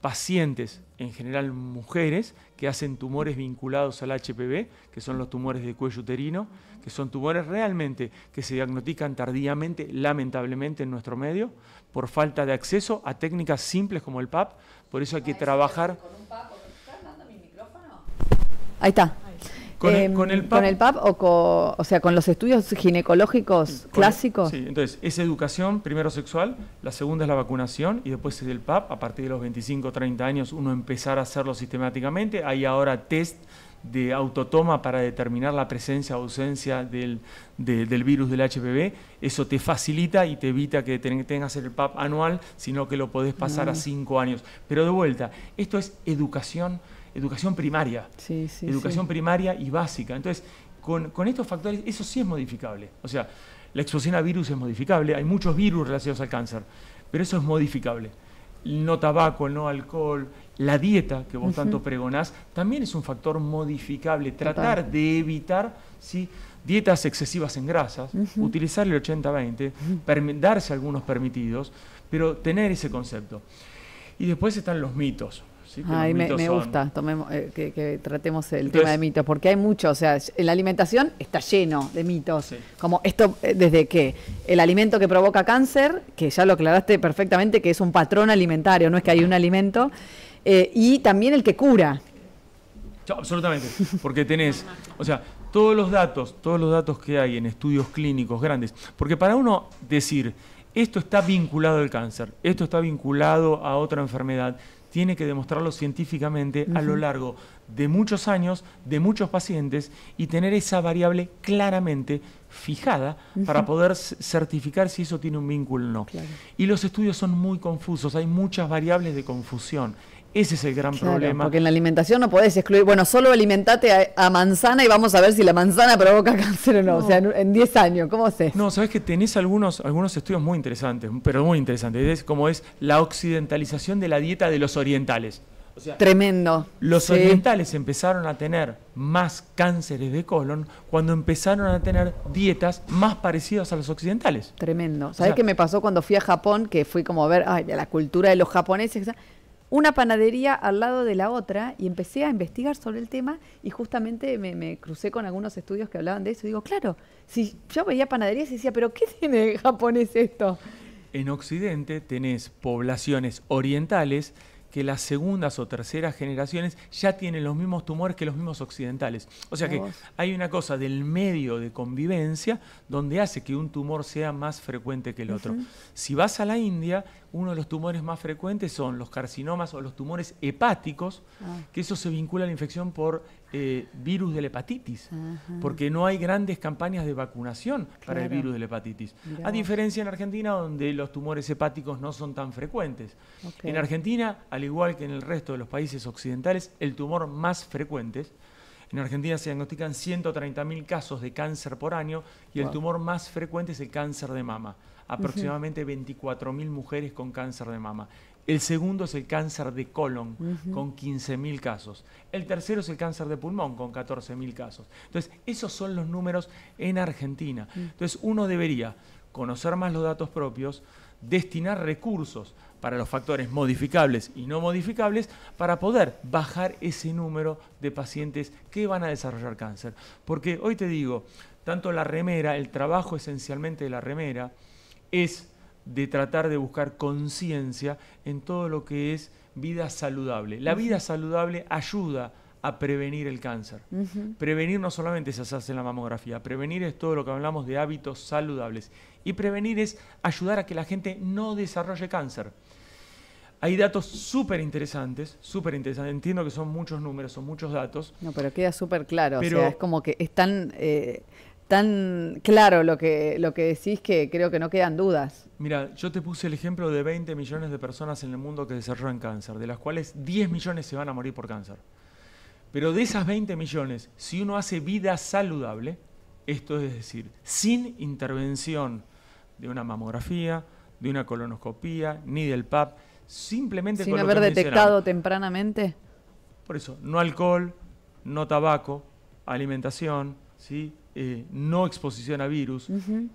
pacientes, en general mujeres, que hacen tumores vinculados al HPV, que son los tumores de cuello uterino, que son tumores realmente que se diagnostican tardíamente, lamentablemente, en nuestro medio, por falta de acceso a técnicas simples como el PAP. Por eso hay que trabajar... Ahí está. Con, el, em, PAP, o, con, o sea, con los estudios ginecológicos clásicos? Sí, entonces es educación, primero sexual, la segunda es la vacunación y después es el PAP. A partir de los 25 30 años uno empezar a hacerlo sistemáticamente. Hay ahora test de autotoma para determinar la presencia o ausencia del, virus del HPV. Eso te facilita y te evita que tengas el PAP anual, sino que lo podés pasar a mm. cinco años. Pero de vuelta, esto es educación educación primaria. educación primaria y básica. Entonces, con, estos factores, eso sí es modificable. O sea, la exposición a virus es modificable, hay muchos virus relacionados al cáncer, pero eso es modificable. No tabaco, no alcohol, la dieta que vos tanto pregonás, también es un factor modificable. Tratar de evitar ¿sí? dietas excesivas en grasas, utilizar el 80-20, darse algunos permitidos, pero tener ese concepto. Y después están los mitos me, gusta tomemos, eh, que, tratemos el tema de mitos, porque hay muchos, o sea, la alimentación está lleno de mitos, como esto, eh, desde que el alimento que provoca cáncer, que ya lo aclaraste perfectamente, que es un patrón alimentario, no es que hay un alimento, eh, y también el que cura. absolutamente, porque tenés, o sea, todos los datos, todos los datos que hay en estudios clínicos grandes, porque para uno decir, esto está vinculado al cáncer, esto está vinculado a otra enfermedad, tiene que demostrarlo científicamente a lo largo de muchos años, de muchos pacientes y tener esa variable claramente fijada para poder certificar si eso tiene un vínculo o no. Y los estudios son muy confusos, hay muchas variables de confusión. Ese es el gran problema. Porque en la alimentación no podés excluir, bueno, solo alimentate a, manzana y vamos a ver si la manzana provoca cáncer o no. O sea, en 10 años, ¿cómo sé? No, sabes que tenés algunos, algunos estudios muy interesantes, pero muy interesantes, es como es la occidentalización de la dieta de los orientales. Tremendo. Los orientales empezaron a tener más cánceres de colon cuando empezaron a tener dietas más parecidas a los occidentales. Tremendo. ¿Sabes qué me pasó cuando fui a Japón? Que fui como a ver, la cultura de los japoneses una panadería al lado de la otra y empecé a investigar sobre el tema y justamente me, crucé con algunos estudios que hablaban de eso. digo, claro, si yo veía panaderías y decía, pero ¿qué tiene japonés esto? En Occidente tenés poblaciones orientales que las segundas o terceras generaciones ya tienen los mismos tumores que los mismos occidentales. O sea que hay una cosa del medio de convivencia donde hace que un tumor sea más frecuente que el otro. Si vas a la India, uno de los tumores más frecuentes son los carcinomas o los tumores hepáticos, ah. que eso se vincula a la infección por eh, virus de la hepatitis, porque no hay grandes campañas de vacunación para el virus de la hepatitis. A diferencia en Argentina, donde los tumores hepáticos no son tan frecuentes. En Argentina, al igual que en el resto de los países occidentales, el tumor más frecuente en Argentina se diagnostican 130.000 casos de cáncer por año y el tumor más frecuente es el cáncer de mama aproximadamente 24.000 mujeres con cáncer de mama. El segundo es el cáncer de colon, con 15.000 casos. El tercero es el cáncer de pulmón, con 14.000 casos. Entonces, esos son los números en Argentina. Entonces, uno debería conocer más los datos propios, destinar recursos para los factores modificables y no modificables para poder bajar ese número de pacientes que van a desarrollar cáncer. Porque hoy te digo, tanto la remera, el trabajo esencialmente de la remera, es de tratar de buscar conciencia en todo lo que es vida saludable. La vida saludable ayuda a prevenir el cáncer. Prevenir no solamente se hace en la mamografía, prevenir es todo lo que hablamos de hábitos saludables. Y prevenir es ayudar a que la gente no desarrolle cáncer. Hay datos súper interesantes, súper interesantes. Entiendo que son muchos números, son muchos datos. No, pero queda súper claro. o sea, es como que están eh, tan claro lo que, lo que decís que creo que no quedan dudas. Mira, yo te puse el ejemplo de 20 millones de personas en el mundo que desarrollan cáncer, de las cuales 10 millones se van a morir por cáncer. Pero de esas 20 millones, si uno hace vida saludable, esto es decir, sin intervención de una mamografía, de una colonoscopía, ni del PAP, simplemente... Sin con haber detectado tempranamente. Por eso, no alcohol, no tabaco, alimentación, ¿sí? Eh, no exposición a virus,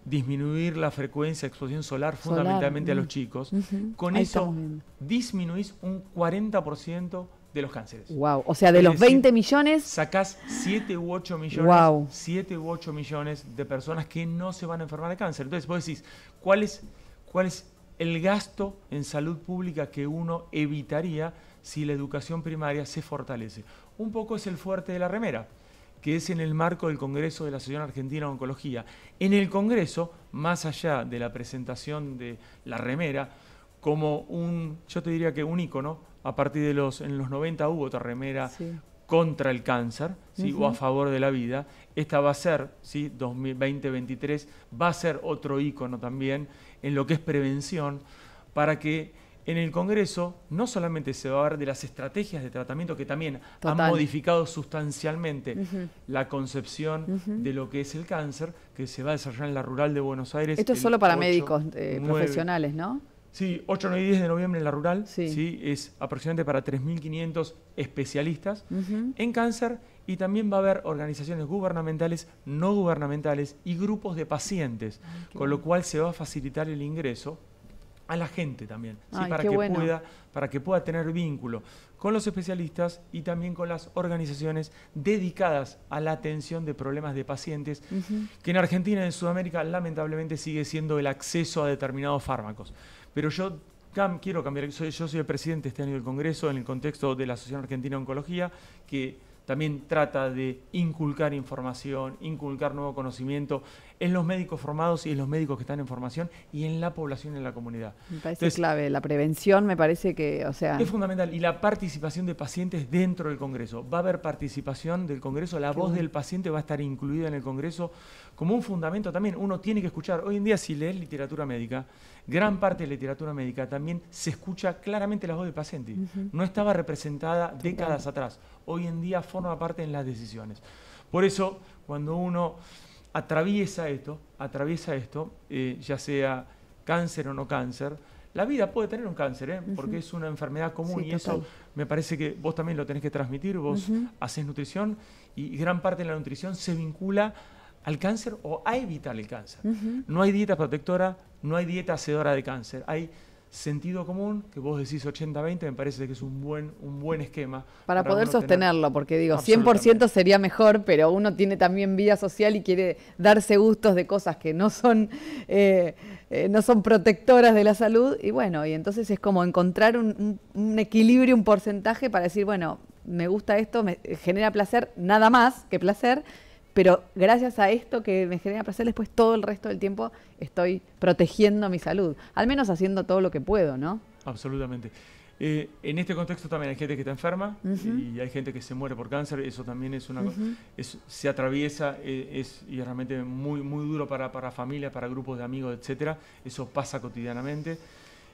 disminuir la frecuencia de exposición solar, fundamentalmente a los chicos. Con eso disminuís un 40% de los cánceres. Wow, o sea, de los 20 millones sacás 7 u 8 millones, u millones de personas que no se van a enfermar de cáncer. Entonces, vos decís, ¿cuál es cuál es el gasto en salud pública que uno evitaría si la educación primaria se fortalece? Un poco es el fuerte de la remera que es en el marco del Congreso de la Asociación Argentina de Oncología. En el Congreso, más allá de la presentación de la remera, como un, yo te diría que un ícono, a partir de los, en los 90 hubo otra remera contra el cáncer, o a favor de la vida, esta va a ser, ¿sí? 2023, va a ser otro ícono también en lo que es prevención, para que en el Congreso no solamente se va a hablar de las estrategias de tratamiento que también han modificado sustancialmente la concepción de lo que es el cáncer, que se va a desarrollar en la rural de Buenos Aires. Esto es solo para médicos eh, profesionales, ¿no? Sí, 8, 9 y 10 de noviembre en la rural, sí. es aproximadamente para 3.500 especialistas en cáncer y también va a haber organizaciones gubernamentales, no gubernamentales y grupos de pacientes, ah, con lo cual se va a facilitar el ingreso a la gente también, para, que pueda, para que pueda tener vínculo con los especialistas y también con las organizaciones dedicadas a la atención de problemas de pacientes, que en Argentina y en Sudamérica lamentablemente sigue siendo el acceso a determinados fármacos. Pero yo quiero cambiar, yo soy el presidente este año del Congreso en el contexto de la Asociación Argentina de Oncología, que también trata de inculcar información, inculcar nuevo conocimiento en los médicos formados y en los médicos que están en formación y en la población, y en la comunidad. Me parece clave, la prevención me parece que, o sea... Es fundamental y la participación de pacientes dentro del Congreso. Va a haber participación del Congreso, la voz del paciente va a estar incluida en el Congreso como un fundamento también. Uno tiene que escuchar, hoy en día si lees literatura médica, gran parte de la literatura médica también se escucha claramente la voz del paciente. No estaba representada décadas atrás. Hoy en día forma parte en las decisiones. Por eso, cuando uno atraviesa esto, atraviesa esto, eh, ya sea cáncer o no cáncer, la vida puede tener un cáncer, ¿eh? porque es una enfermedad común y eso me parece que vos también lo tenés que transmitir, vos haces nutrición y gran parte de la nutrición se vincula al cáncer o a evitar el cáncer. No hay dieta protectora, no hay dieta hacedora de cáncer. Hay sentido común, que vos decís 80-20, me parece que es un buen, un buen esquema. Para, poder sostenerlo, porque digo, 100% sería mejor, pero uno tiene también vida social y quiere darse gustos de cosas que no son, eh, eh, no son protectoras de la salud. Y bueno, y entonces es como encontrar un equilibrio, un porcentaje para decir, bueno, me gusta esto, me genera placer, nada más que placer, pero gracias a esto que me genera placer, después todo el resto del tiempo estoy protegiendo mi salud, al menos haciendo todo lo que puedo, ¿no? Absolutamente. Eh, en este contexto también hay gente que está enferma eh, y hay gente que se muere por cáncer, eso también es una cosa, se atraviesa eh, y es realmente muy, muy duro para, para familias, para grupos de amigos, etcétera. Eso pasa cotidianamente.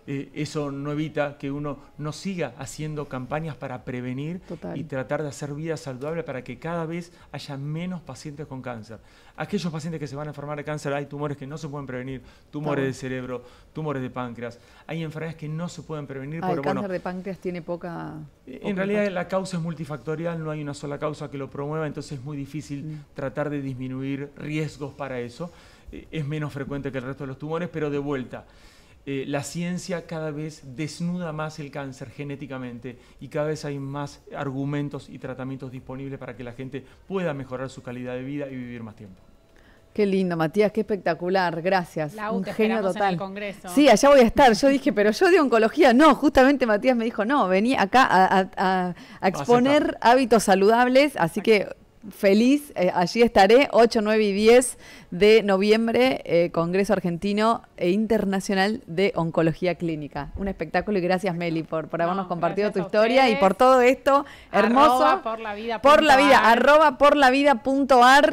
Eh, eso no evita que uno no siga haciendo campañas para prevenir y tratar de hacer vida saludable para que cada vez haya menos pacientes con cáncer. Aquellos pacientes que se van a enfermar de cáncer, hay tumores que no se pueden prevenir, tumores de cerebro, tumores de páncreas, hay enfermedades que no se pueden prevenir. el cáncer de páncreas tiene poca... En realidad la causa es multifactorial, no hay una sola causa que lo promueva, entonces es muy difícil mm. tratar de disminuir riesgos para eso. Eh, es menos frecuente que el resto de los tumores, pero de vuelta. Eh, la ciencia cada vez desnuda más el cáncer genéticamente y cada vez hay más argumentos y tratamientos disponibles para que la gente pueda mejorar su calidad de vida y vivir más tiempo. Qué lindo, Matías, qué espectacular, gracias. La un te genio total. En Congreso. Sí, allá voy a estar. Yo dije, pero yo de oncología, no, justamente Matías me dijo, no, vení acá a, exponer hábitos saludables, así que feliz. Eh, allí estaré 8, 9 y 10 de noviembre, eh, Congreso Argentino e Internacional de Oncología Clínica. Un espectáculo y gracias Meli por, por habernos compartido tu historia y por todo esto hermoso. por la vida. Por la vida, arroba por la vida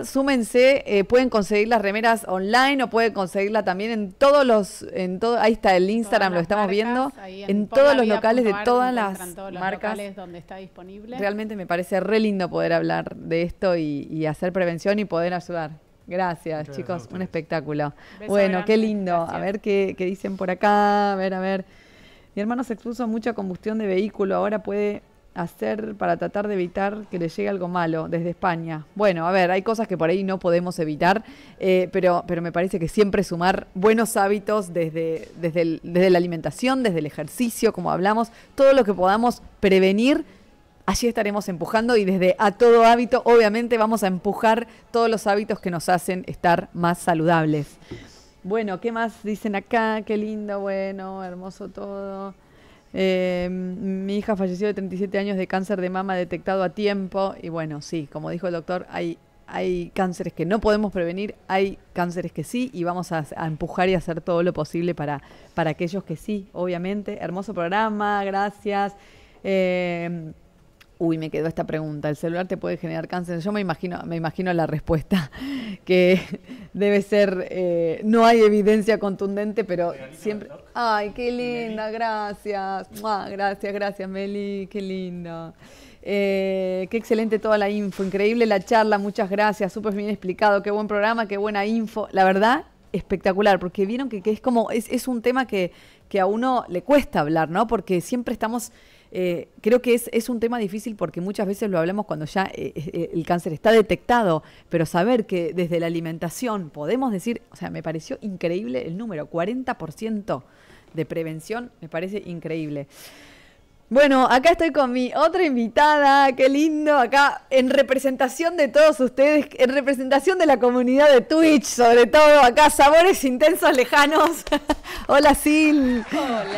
Súmense, eh, pueden conseguir las remeras online o pueden conseguirla también en todos los, en todo, ahí está el Instagram, lo estamos viendo, en, todos los locales de todas las marcas. donde está disponible. Realmente me parece re lindo poder hablar de esto y, hacer prevención y poder ayudar. Gracias, chicos, un espectáculo. bueno, qué lindo. A ver qué, dicen por acá, a ver, a ver. Mi hermano se expuso mucha combustión de vehículo, ahora puede hacer para tratar de evitar que le llegue algo malo desde España? Bueno, a ver, hay cosas que por ahí no podemos evitar, eh, pero, pero me parece que siempre sumar buenos hábitos desde, desde, desde la alimentación, desde el ejercicio, como hablamos, todo lo que podamos prevenir Allí estaremos empujando y desde a todo hábito, obviamente, vamos a empujar todos los hábitos que nos hacen estar más saludables. Bueno, ¿qué más dicen acá? Qué lindo, bueno, hermoso todo. Eh, mi hija falleció de 37 años de cáncer de mama detectado a tiempo. Y bueno, sí, como dijo el doctor, hay, hay cánceres que no podemos prevenir, hay cánceres que sí, y vamos a, empujar y hacer todo lo posible para, para aquellos que sí, obviamente. Hermoso programa, gracias. Eh, Uy, me quedó esta pregunta. ¿El celular te puede generar cáncer? Yo me imagino, me imagino la respuesta, que debe ser, eh, no hay evidencia contundente, pero siempre... Ay, qué linda, gracias. gracias, gracias, Meli, qué linda. Eh, qué excelente toda la info, increíble la charla, muchas gracias, súper bien explicado, qué buen programa, qué buena info. La verdad, espectacular, porque vieron que, es como, es, es un tema que, que a uno le cuesta hablar, ¿no? Porque siempre estamos eh, creo que es, es, un tema difícil porque muchas veces lo hablamos cuando ya eh, eh, el cáncer está detectado, pero saber que desde la alimentación podemos decir, o sea, me pareció increíble el número, 40% de prevención, me parece increíble. Bueno, acá estoy con mi otra invitada, qué lindo, acá en representación de todos ustedes, en representación de la comunidad de Twitch, sobre todo acá, Sabores Intensos Lejanos. Hola Sil,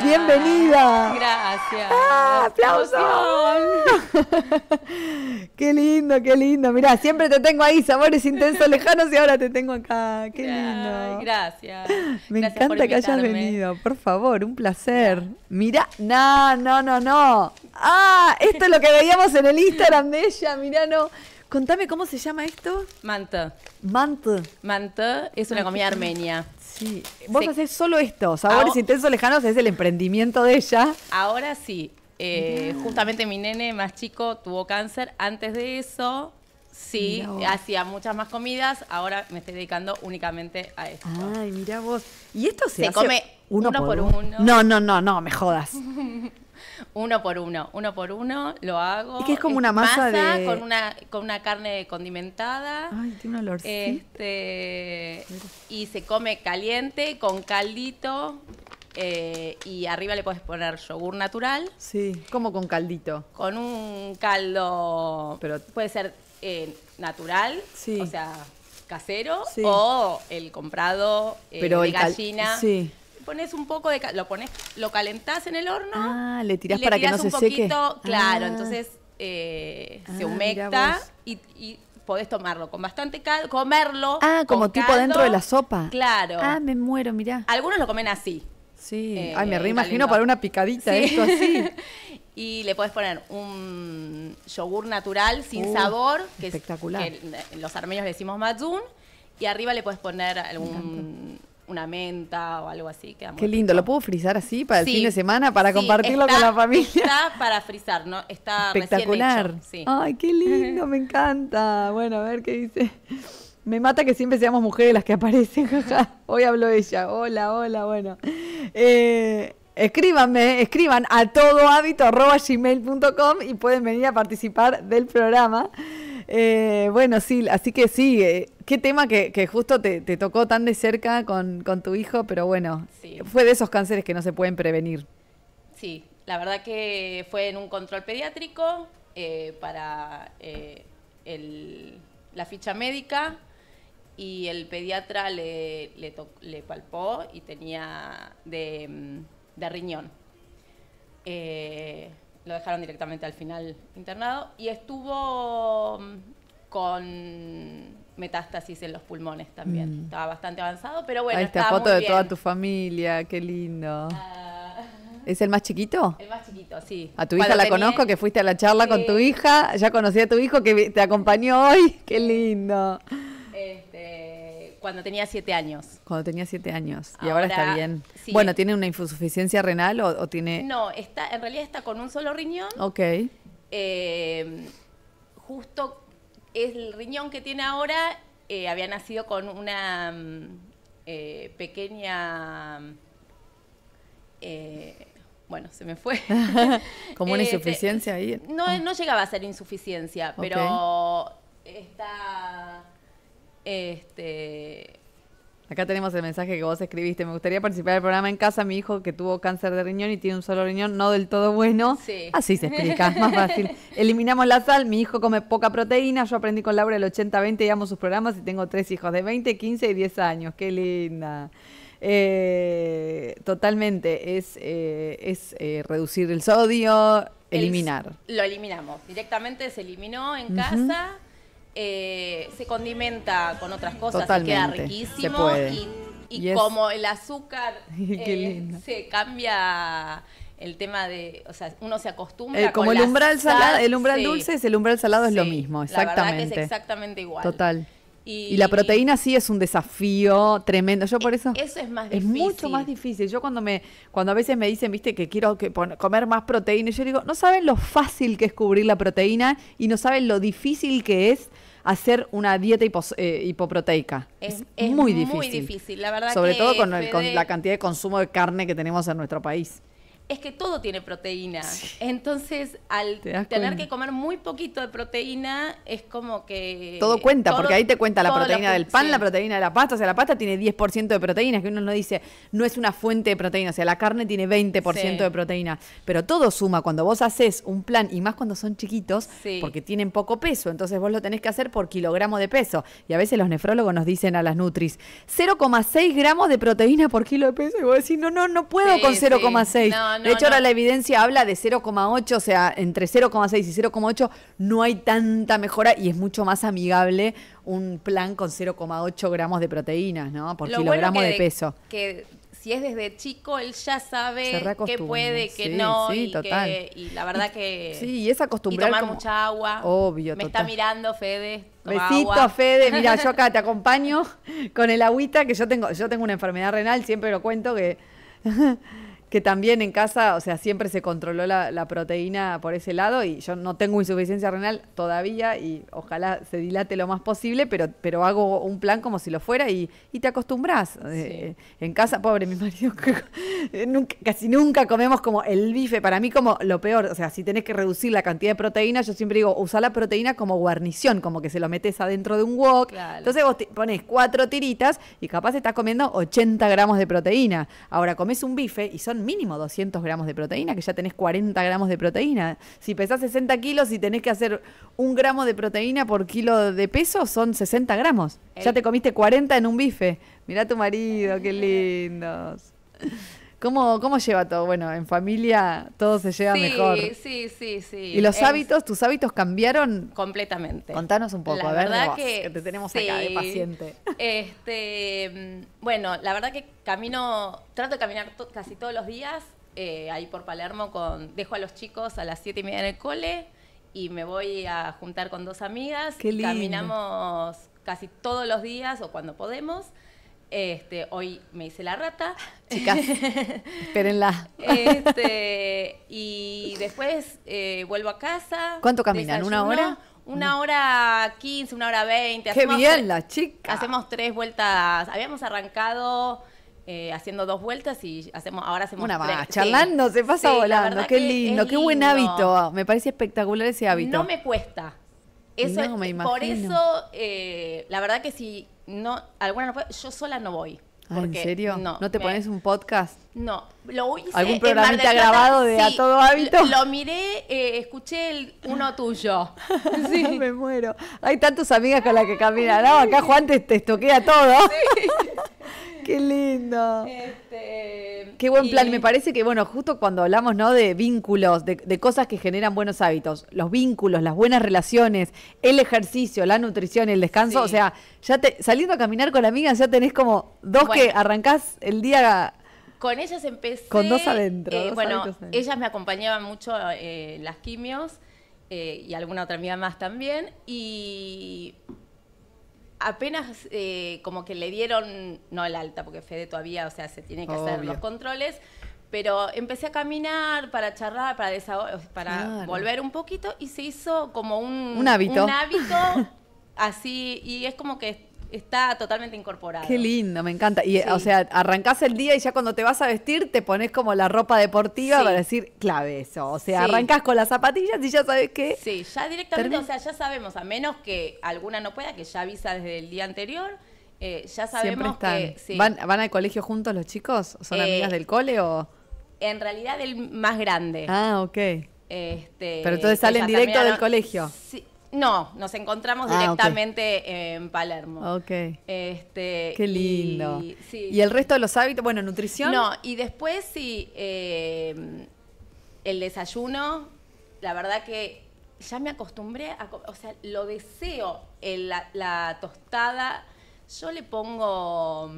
bienvenida. Gracias. Ah, ¡Aplausos! qué lindo, qué lindo. Mirá, siempre te tengo ahí, Sabores Intensos Lejanos, y ahora te tengo acá, qué lindo. Gracias. Me encanta que hayas venido, por favor, un placer. Mirá, no, no, no, no. Ah, esto es lo que veíamos en el Instagram de ella, mirá, no. Contame cómo se llama esto. Manta. Manta. Manta es una comida armenia. Sí. Vos hacés solo esto, sabores Ahora, intensos lejanos es el emprendimiento de ella. Ahora sí. Eh, justamente mi nene más chico tuvo cáncer. Antes de eso, sí, hacía muchas más comidas. Ahora me estoy dedicando únicamente a esto. Ay, mira vos. Y esto se, come uno, por, uno. No, no, no, no, me jodas. uno por uno, uno por uno, lo hago. y que es como eh, una masa, de... Con una, con una carne condimentada. Ay, tiene un olorcito. Este, y se come caliente, con caldito, eh, y arriba le puedes poner yogur natural. Sí, como con caldito. Con un caldo, Pero... puede ser eh, natural, sí. o sea, casero, o el comprado de gallina. Sí pones un poco de. Lo, pones, lo calentás en el horno. Ah, le tirás, para que no un ah. eh, se poquito, seque. Claro, entonces se humecta y, podés tomarlo con bastante caldo, comerlo. Ah, como tipo dentro de la sopa. Claro. Ah, me muero, mirá. Algunos lo comen así. Sí. Eh, Ay, me reimagino para una picadita esto así. y le podés poner un yogur natural sin uh, sabor. Que espectacular. Es, que los armenios decimos mazun. Y arriba le podés poner algún una menta o algo así. que Qué lindo, ¿lo puedo frizar así para el fin de semana, para compartirlo con la familia? Está para frizar, ¿no? Está Espectacular. Ay, qué lindo, me encanta. Bueno, a ver qué dice. Me mata que siempre seamos mujeres las que aparecen, Hoy habló ella. Hola, hola, bueno. Eh, escríbanme, escriban a gmail.com y pueden venir a participar del programa. Eh, bueno, sí, así que sí, eh, qué tema que, justo te, tocó tan de cerca con, tu hijo, pero bueno, fue de esos cánceres que no se pueden prevenir. Sí, la verdad que fue en un control pediátrico eh, para la ficha médica y el pediatra le, palpó y tenía de, mm, de riñón lo dejaron directamente al final internado y estuvo mm, con metástasis en los pulmones también. Mm. Estaba bastante avanzado, pero bueno. Ahí está foto de toda tu familia, qué lindo. Ah. ¿Es el más chiquito? El más chiquito, sí. A tu hija la conozco, que fuiste a la charla con tu hija, ya conocí a tu hijo que te acompañó hoy, qué lindo. Cuando tenía siete años. Cuando tenía siete años. Y ahora, está bien. Bueno, ¿tiene una insuficiencia renal o, tiene...? No, está, en realidad está con un solo riñón. Ok. Eh, justo es el riñón que tiene ahora eh, había nacido con una mm, eh, pequeña... bueno, se me fue. ¿Como una insuficiencia ahí? No, ah. no llegaba a ser insuficiencia, pero está este, Acá tenemos el mensaje que vos escribiste. Me gustaría participar del programa en casa. Mi hijo que tuvo cáncer de riñón y tiene un solo riñón, no del todo bueno. Así se explica, más fácil. Eliminamos la sal. Mi hijo come poca proteína. Yo aprendí con Laura el 80-20 y amo sus programas. Y tengo tres hijos de 20, 15 y 10 años. Qué linda. Eh, totalmente. Es, eh, es eh, reducir el sodio, eliminar. lo eliminamos. Directamente se eliminó en casa eh, se condimenta con otras cosas y queda riquísimo. Y, como el azúcar eh, se cambia el tema de, o sea, uno se acostumbra. Eh, como el, umbral el umbral dulce es el umbral salado es lo mismo, exactamente. La verdad que es exactamente igual. Total. Y, la proteína sí es un desafío tremendo. Yo e por eso. es más difícil. Es mucho más difícil. Yo cuando me, cuando a veces me dicen, viste, que quiero comer más proteína, yo digo, no saben lo fácil que es cubrir la proteína y no saben lo difícil que es hacer una dieta eh, hipoproteica. Es, muy difícil. Muy difícil, la verdad. Sobre todo con la cantidad de consumo de carne que tenemos en nuestro país es que todo tiene proteína. Entonces, al tener que comer muy poquito de proteína, es como que... Todo cuenta, porque ahí te cuenta la proteína del pan, la proteína de la pasta. O sea, la pasta tiene 10% de proteínas, que uno no dice, no es una fuente de proteína. O sea, la carne tiene 20% de proteína. Pero todo suma. Cuando vos haces un plan, y más cuando son chiquitos, porque tienen poco peso, entonces vos lo tenés que hacer por kilogramo de peso. Y a veces los nefrólogos nos dicen a las nutris, 0,6 gramos de proteína por kilo de peso. Y vos decís, no, no, no puedo con 0,6 de hecho, ahora la evidencia habla de 0,8, o sea, entre 0,6 y 0,8 no hay tanta mejora y es mucho más amigable un plan con 0,8 gramos de proteínas, ¿no? Por kilogramo de, peso. Que si es desde chico, él ya sabe qué puede, qué no. Sí, y, total. y la verdad que. Sí, y es acostumbrado tomar mucha agua. Obvio, Me está mirando, Fede. Besito, Fede. Mira, yo acá te acompaño con el agüita que yo tengo. Yo tengo una enfermedad renal, siempre lo cuento que que también en casa, o sea, siempre se controló la, proteína por ese lado y yo no tengo insuficiencia renal todavía y ojalá se dilate lo más posible, pero, pero hago un plan como si lo fuera y, te acostumbras. Eh, en casa, pobre mi marido, casi nunca comemos como el bife, para mí como lo peor, o sea, si tenés que reducir la cantidad de proteína, yo siempre digo, usa la proteína como guarnición, como que se lo metes adentro de un wok. Entonces vos pones cuatro tiritas y capaz estás comiendo 80 gramos de proteína. Ahora comes un bife y son mínimo 200 gramos de proteína, que ya tenés 40 gramos de proteína. Si pesás 60 kilos y tenés que hacer un gramo de proteína por kilo de peso, son 60 gramos. Ya te comiste 40 en un bife. Mirá tu marido, qué lindos. ¿Cómo, ¿Cómo lleva todo? Bueno, en familia todo se lleva mejor. Sí, sí, sí, ¿Y los em, hábitos, tus hábitos cambiaron? Completamente. Contanos un poco, a ver, verdad que, te tenemos acá de paciente. Este, bueno, la verdad que camino, trato de caminar casi todos los días eh, ahí por Palermo con, dejo a los chicos a las siete y media en el cole y me voy a juntar con dos amigas. Qué lindo. Caminamos casi todos los días o cuando podemos. Este, hoy me hice la rata. Chicas, espérenla. Este, y después eh, vuelvo a casa. ¿Cuánto caminan? ¿Una hora? Una hora quince, una hora veinte. ¡Qué bien la chica! Hacemos tres vueltas. Habíamos arrancado eh, haciendo dos vueltas y hacemos ahora hacemos una más charlando se pasa volando qué lindo qué buen hábito me parece espectacular ese hábito no me cuesta eso no, por eso eh, la verdad que si no, alguna no yo sola no voy. Ah, Porque, ¿En serio? No, ¿No te pones un podcast? No, lo hice. ¿Algún programita grabado de A Todo Hábito? Lo, miré, eh, escuché el uno tuyo. Sí. Me muero. Hay tantas amigas con las que caminan. acá Juan te, te estoquea todo. Qué lindo. Este, Qué buen plan. Me parece que, bueno, justo cuando hablamos ¿no? de vínculos, de, cosas que generan buenos hábitos, los vínculos, las buenas relaciones, el ejercicio, la nutrición, el descanso, o sea, ya te, saliendo a caminar con la amiga ya tenés como dos que arrancás el día con ellas empecé. Con dos adentro. Eh, bueno, ellas me acompañaban mucho eh, las quimios eh, y alguna otra amiga más también. Y apenas eh, como que le dieron, no el alta, porque Fede todavía, o sea, se tiene que hacer los controles, pero empecé a caminar para charlar, para para volver un poquito y se hizo como un, hábito. Un hábito así, y es como que está totalmente incorporado. Qué lindo, me encanta. Y, O sea, arrancás el día y ya cuando te vas a vestir te pones como la ropa deportiva para decir clave eso. O sea, arrancas con las zapatillas y ya sabes qué. Sí, ya directamente, o sea, ya sabemos, a menos que alguna no pueda, que ya avisa desde el día anterior. Eh, ya sabemos que. ¿Van, ¿Van, al colegio juntos los chicos? ¿Son eh, amigas del cole o.? En realidad, el más grande. Ah, ok. Este, Pero entonces salen directo del colegio. Sí, no, nos encontramos ah, directamente en Palermo. Ok. Este, Qué lindo. Y, el resto de los hábitos? Bueno, nutrición. No, y después sí, eh, el desayuno, la verdad que ya me acostumbré, a, o sea, lo deseo, la, tostada, yo le pongo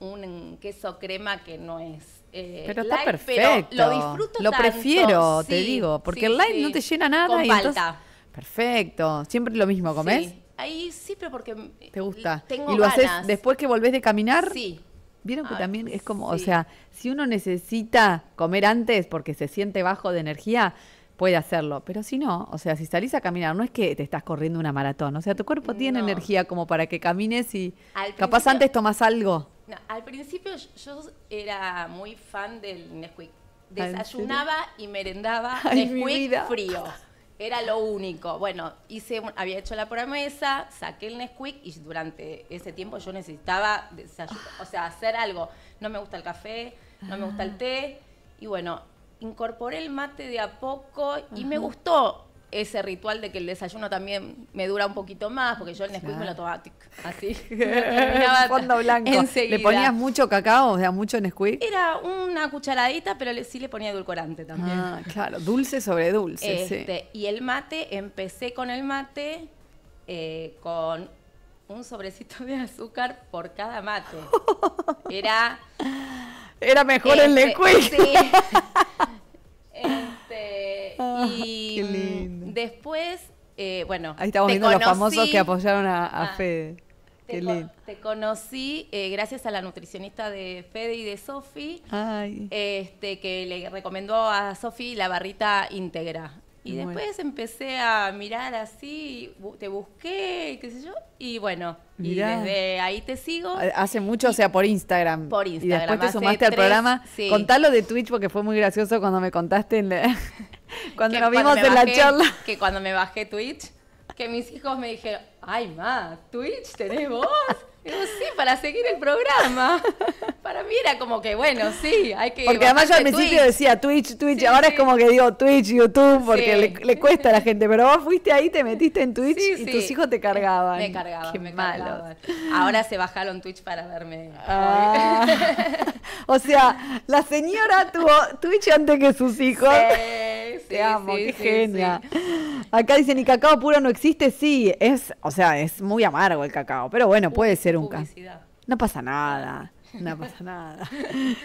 mm, un queso crema que no es... Eh, pero está perfecto. lo disfruto Lo prefiero, te digo, porque el light no te llena nada. Con y Perfecto. Siempre lo mismo comés. Sí. Ahí sí, pero porque eh, te gusta. y lo haces después que volvés de caminar. Sí. Vieron que también es como, o sea, si uno necesita comer antes porque se siente bajo de energía, puede hacerlo. Pero si no, o sea, si salís a caminar, no es que te estás corriendo una maratón. O sea, tu cuerpo tiene energía como para que camines y capaz antes tomas algo. al principio yo era muy fan del Nesquik. Ah, Desayunaba y merendaba Nesquik frío. Era lo único. Bueno, hice, había hecho la promesa, saqué el Nesquik y durante ese tiempo yo necesitaba o sea, hacer algo. No me gusta el café, no me gusta el ah. té. Y bueno, incorporé el mate de a poco y me gustó ese ritual de que el desayuno también me dura un poquito más, porque yo el Nesquik me lo tomaba así. Fondo blanco. ¿Le ponías mucho cacao, o sea, mucho Nesquik? Era una cucharadita, pero sí le ponía edulcorante también. Ah, claro, dulce sobre dulce, este, Y el mate, empecé con el mate eh, con un sobrecito de azúcar por cada mate. Era... Era mejor el este, Nesquik. Sí. este, ah, y... Qué lindo. Después, eh, bueno. Ahí estamos viendo los famosos que apoyaron a, a ah, Fede. Te, conocí eh, gracias a la nutricionista de Fede y de Sofi, este, que le recomendó a Sofi la barrita íntegra. Y después empecé a mirar así, te busqué, qué sé yo, y bueno, y desde ahí te sigo. Hace mucho, o sea, por Instagram. Por Instagram. Y después te sumaste al programa. Contalo de Twitch porque fue muy gracioso cuando me contaste en la, cuando nos vimos en la charla. Que cuando me bajé Twitch, que mis hijos me dijeron, ay, ma, Twitch tenés vos. pero sí, para seguir el programa. Para mí era como que, bueno, sí, hay que. Porque además yo al principio decía Twitch, Twitch, ahora es como que digo Twitch, YouTube, porque le, cuesta a la gente. Pero vos fuiste ahí, te metiste en Twitch y tus hijos te cargaban. Me cargaban, Ahora se bajaron Twitch para verme. Ah. o sea, la señora tuvo Twitch antes que sus hijos. te amo, qué Acá dicen, y cacao puro no existe, sí, es, o sea, es muy amargo el cacao, pero bueno, puede ser nunca. No pasa nada, no pasa nada.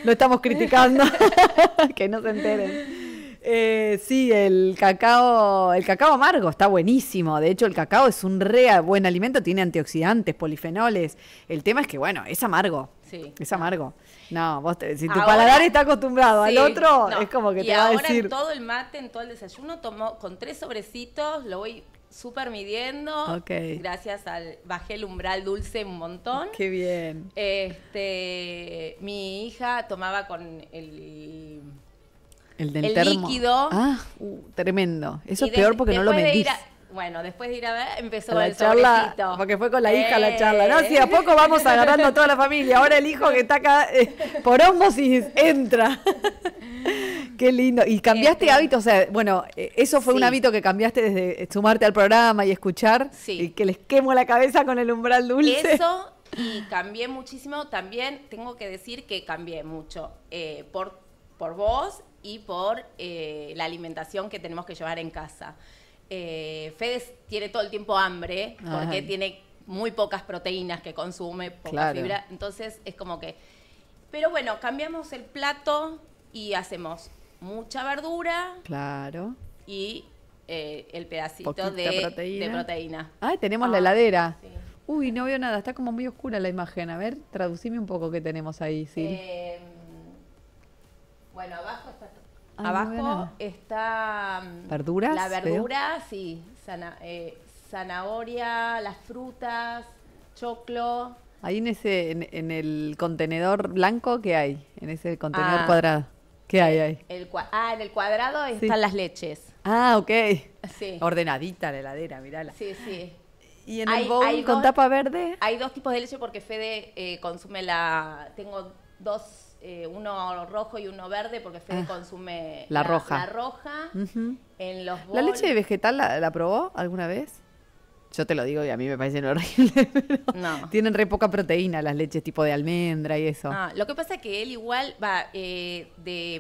No estamos criticando, que no se enteren. Eh, sí, el cacao, el cacao amargo está buenísimo. De hecho, el cacao es un re buen alimento, tiene antioxidantes, polifenoles. El tema es que, bueno, es amargo. Sí. Es amargo. No, vos si tu ah, paladar está acostumbrado al otro, es como que te va a decir. ahora en todo el mate, en todo el desayuno, con tres sobrecitos, lo voy super midiendo. Gracias al. Bajé el umbral dulce un montón. Qué bien. Este, mi hija tomaba con el. El, líquido. Ah, uh, tremendo. Eso es peor porque no lo medís. bueno, después de ir a ver, empezó la el charla, Porque fue con la hija la eh. charla. No, si a poco vamos agarrando toda la familia. Ahora el hijo que está acá, eh, por osmosis, entra. Qué lindo. Y cambiaste hábito, este, hábitos, o sea, bueno, eh, eso fue un hábito que cambiaste desde sumarte al programa y escuchar, sí. y que les quemo la cabeza con el umbral dulce. Eso, y cambié muchísimo, también tengo que decir que cambié mucho eh, por, por vos y por eh, la alimentación que tenemos que llevar en casa. Fede tiene todo el tiempo hambre porque tiene muy pocas proteínas que consume, poca fibra, entonces es como que... Pero bueno, cambiamos el plato y hacemos mucha verdura. Claro. Y eh, el pedacito de proteína. Ah, proteína. tenemos la heladera. Ah, Uy, no veo nada, está como muy oscura la imagen. A ver, traducime un poco qué tenemos ahí, sí. Eh, bueno, abajo está ah, abajo está mm, verduras. La verdura, sí, eh, zanahoria, las frutas, choclo. Ahí en ese en, el contenedor blanco que hay, en ese contenedor ah, cuadrado. ¿Qué hay ahí? ah, en el cuadrado están las leches. Ah, ok. Sí. Ordenadita la heladera, mirala. Sí, sí. ¿Y en el bowl con tapa verde? Hay dos tipos de leche porque Fede eh, consume la... Tengo dos, eh, uno rojo y uno verde porque Fede ah, consume... La, roja. La roja. en los ¿La leche vegetal la, la probó alguna vez? Yo te lo digo y a mí me parecen horribles. no. Tienen re poca proteína las leches tipo de almendra y eso. Ah, lo que pasa es que él igual va eh, de...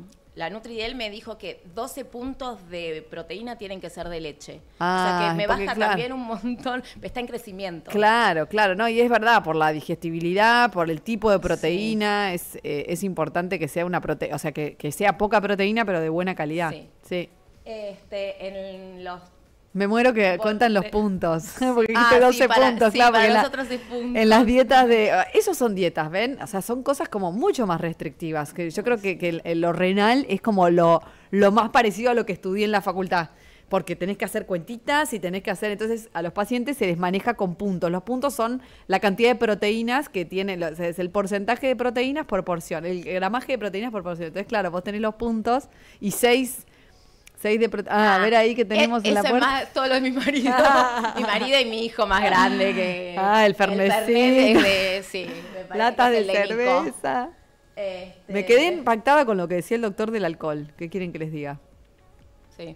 Mm, la Nutri de él me dijo que 12 puntos de proteína tienen que ser de leche. o sea que ah, me baja también un montón, está en crecimiento. Claro, claro, no, y es verdad, por la digestibilidad, por el tipo de proteína, es, eh, es, importante que sea una proteína, o sea, que, sea poca proteína, pero de buena calidad. Sí. sí. Este, en los me muero que cuentan los puntos. Porque ah, 12 puntos, claro. En las dietas de. Esos son dietas, ¿ven? O sea, son cosas como mucho más restrictivas. Que yo creo que, lo renal es como lo, lo más parecido a lo que estudié en la facultad porque tenés que hacer cuentitas y tenés que hacer, entonces a los pacientes se les maneja con puntos. Los puntos son la cantidad de proteínas que tiene, es el porcentaje de proteínas por porción, el gramaje de proteínas por porción. Entonces, claro, vos tenés los puntos y seis ah, a ver ahí que ah, tenemos en la Es más, mi marido. mi marido y mi hijo más grande que. Ah, el fernet. de, sí, Latas de cerveza. Este, me quedé impactada con lo que decía el doctor del alcohol. ¿Qué quieren que les diga? Sí.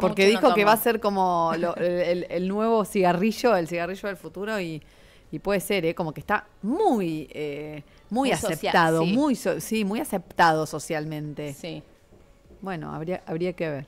Porque dijo que va a ser como el, nuevo cigarrillo, el cigarrillo del futuro y, puede ser, ¿eh? como que está muy, eh, muy, aceptado, muy sí, muy aceptado socialmente. Sí. Bueno, habría, habría que ver.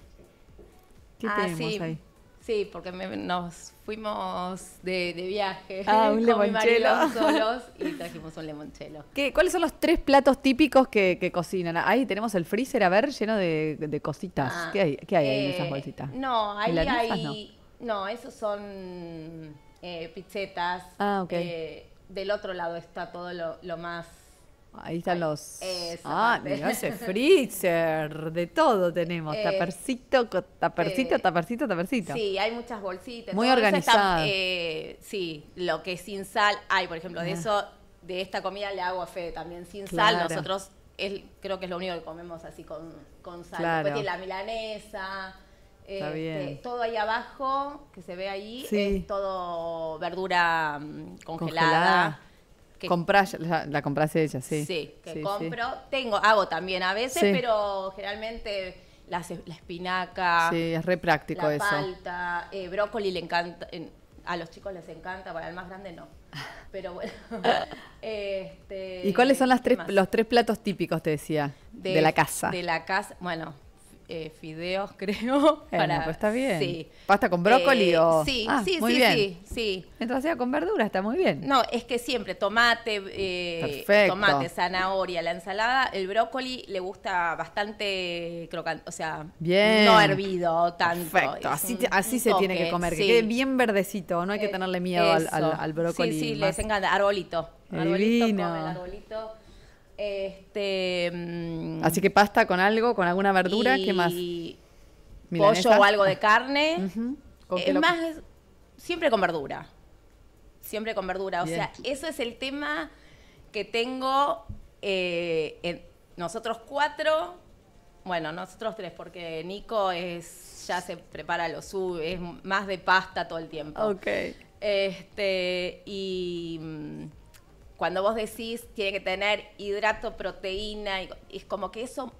¿Qué ah, tenemos sí. ahí? Sí, porque nos fuimos de, de viaje ah, un con solos y trajimos un lemonchelo. ¿Qué, ¿Cuáles son los tres platos típicos que, que cocinan? Ahí tenemos el freezer, a ver, lleno de, de cositas. Ah, ¿Qué hay, qué hay ahí en esas eh, bolsitas? No, ahí hay... No? esos son eh, pizzetas. Ah, ok. Eh, del otro lado está todo lo más Ahí están los. ah, ese freezer. De todo tenemos. Eh, tapercito, tapercito, tapercito, tapercito. Sí, hay muchas bolsitas. Muy organizadas. Eh, sí, lo que es sin sal hay, por ejemplo, de eso, de esta comida le hago a fe también. Sin sal, nosotros creo que es lo único que comemos así con, sal. la milanesa. Este, todo ahí abajo que se ve ahí es todo verdura mm, congelada compras Comprás, la, la compras ella, sí. Sí, que compro. Tengo, hago también a veces, pero generalmente la, espinaca. Sí, es re práctico eso. Palta, eh, brócoli le encanta. a los chicos les encanta, para el más grande no. Pero bueno. este, ¿Y cuáles son las tres, los tres platos típicos, te decía? de la casa. De la casa. Bueno, eh, fideos, creo. para... Pues está bien. Sí. ¿Pasta con brócoli eh, o...? Sí, ah, sí, muy sí, bien. sí, Entonces sea con verdura, está muy bien. No, es que siempre tomate, eh, tomate, zanahoria, la ensalada, el brócoli le gusta bastante crocante, o sea, bien. no hervido tanto. así, así se tiene que comer, que quede bien verdecito, no hay que tenerle miedo al, brócoli. Sí, sí, les encanta, arbolito. Arbolito, arbolito este, mm, Así que pasta con algo, con alguna verdura, ¿qué más? Pollo o algo de carne. Es más, siempre con verdura. Siempre con verdura. O sea, eso es el tema que tengo eh, nosotros cuatro. Bueno, nosotros tres, porque Nico es ya se prepara lo sube, es más de pasta todo el tiempo. Ok. Este, y mm, cuando vos decís tiene que tener hidrato, proteína, es como que eso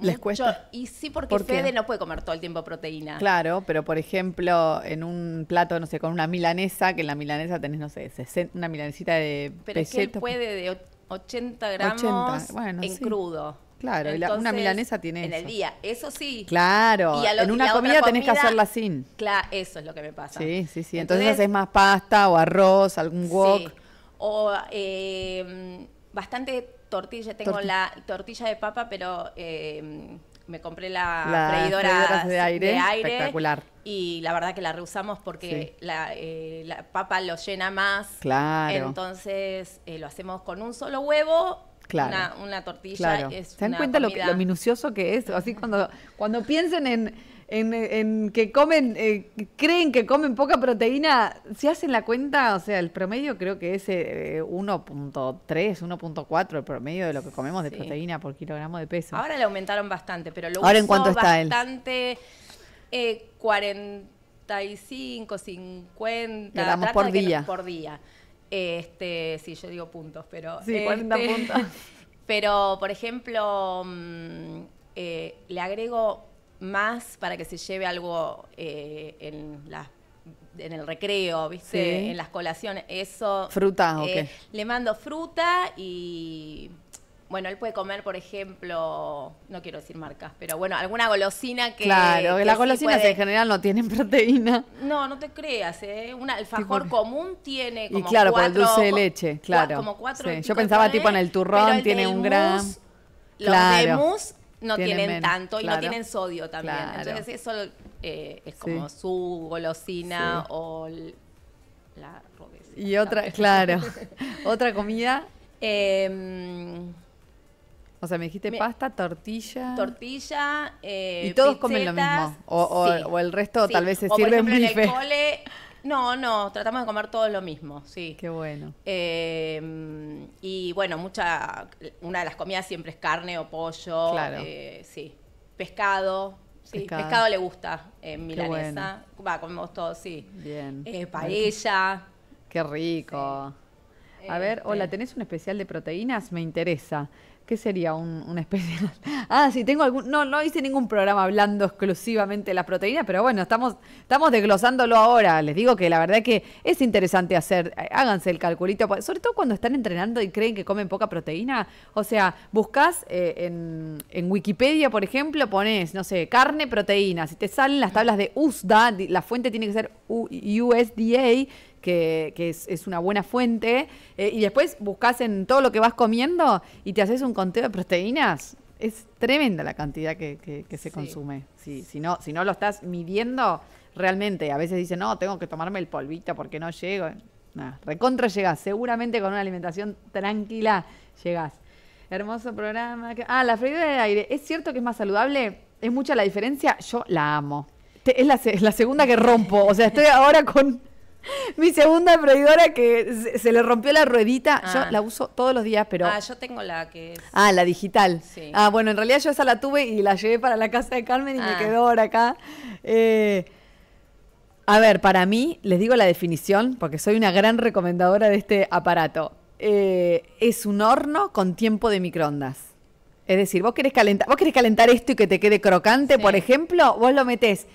¿Les cuesta? Y sí, porque Fede no puede comer todo el tiempo proteína. Claro, pero por ejemplo, en un plato, no sé, con una milanesa, que en la milanesa tenés, no sé, una milanesita de Pero es puede de 80 gramos en crudo. Claro, una milanesa tiene en eso. el día, eso sí. Claro, en una comida, tenés que hacerla sin. Claro, eso es lo que me pasa. Sí, sí, sí. Entonces, es más pasta o arroz, algún wok o em, bastante tortilla, tengo la tortilla de papa, pero em, me compré la, freidora de aire, espectacular. Y la verdad que la reusamos porque eh, la, papa lo llena más. Claro. Entonces eh, lo hacemos con un solo huevo, Claro. Una, tortilla. Claro. Es ¿Se dan cuenta lo, minucioso que es? Así cuando, cuando piensen en en, que comen, eh, creen que comen poca proteína, si hacen la cuenta, o sea, el promedio creo que es 1.3, eh, 1.4, el promedio de lo que comemos de proteína por kilogramo de peso. Ahora le aumentaron bastante, pero lo Ahora, ¿en cuánto está bastante, 45, eh, 50 gramos por día. por día. Este, sí, yo digo puntos, pero. Sí, este, puntos. Pero, por ejemplo, mm, le agrego más para que se lleve algo eh, en en el recreo, ¿viste? En las colaciones, eso. Fruta, eh, ok. le mando fruta y. Bueno, él puede comer, por ejemplo, no quiero decir marcas, pero bueno, alguna golosina que. Claro, las golosinas en general no tienen proteína. No, no te creas, ¿eh? Un alfajor común tiene como. Y claro, por el dulce de leche, claro. Como cuatro. Yo pensaba, tipo, en el turrón tiene un gran... Los de no tienen, tanto y no tienen sodio también. Entonces eso eh, es como su golosina o la robecita. Y otra, claro, otra comida. Em, o sea, me dijiste pasta, tortilla. Tortilla. Eh, y todos comen lo mismo. O, el resto tal vez se sirve no, no, tratamos de comer todo lo mismo, sí. Qué bueno. Em, y bueno, mucha, una de las comidas siempre es carne o pollo. Claro. Eh, sí. Pescado. Sí, pescado. le gusta en milanesa. Va, comemos todo, sí. Bien. Eh, paella. Qué rico. A ver, hola, este. ¿tenés un especial de proteínas? Me interesa. ¿Qué sería un, especie? especial? Ah, sí, tengo algún. No, no hice ningún programa hablando exclusivamente de las proteínas, pero bueno, estamos, estamos desglosándolo ahora. Les digo que la verdad que es interesante hacer. Eh, háganse el calculito, pues, sobre todo cuando están entrenando y creen que comen poca proteína. O sea, buscas eh, en, en, Wikipedia, por ejemplo, pones, no sé, carne, proteína. Si te salen las tablas de USDA, la fuente tiene que ser USDA que, es, una buena fuente. Eh, y después buscas en todo lo que vas comiendo y te haces un conteo de proteínas. Es tremenda la cantidad que, se consume. si, no, si no lo estás midiendo, realmente a veces dicen, no, tengo que tomarme el polvito porque no llego. recontra llegas Seguramente con una alimentación tranquila llegas Hermoso programa. Ah, la freidora de aire. ¿Es cierto que es más saludable? ¿Es mucha la diferencia? Yo la amo. Es es la segunda que rompo. O sea, estoy ahora con Mi segunda freidora que se, le rompió la ruedita, ah. yo la uso todos los días, pero... Ah, yo tengo la que es... Ah, la digital. Sí. Ah, bueno, en realidad yo esa la tuve y la llevé para la casa de Carmen y me ah. quedó ahora acá. Eh, a ver, para mí, les digo la definición, porque soy una gran recomendadora de este aparato. Eh, es un horno con tiempo de microondas. Es decir, vos querés calentar, vos querés calentar esto y que te quede crocante, por ejemplo, vos lo metés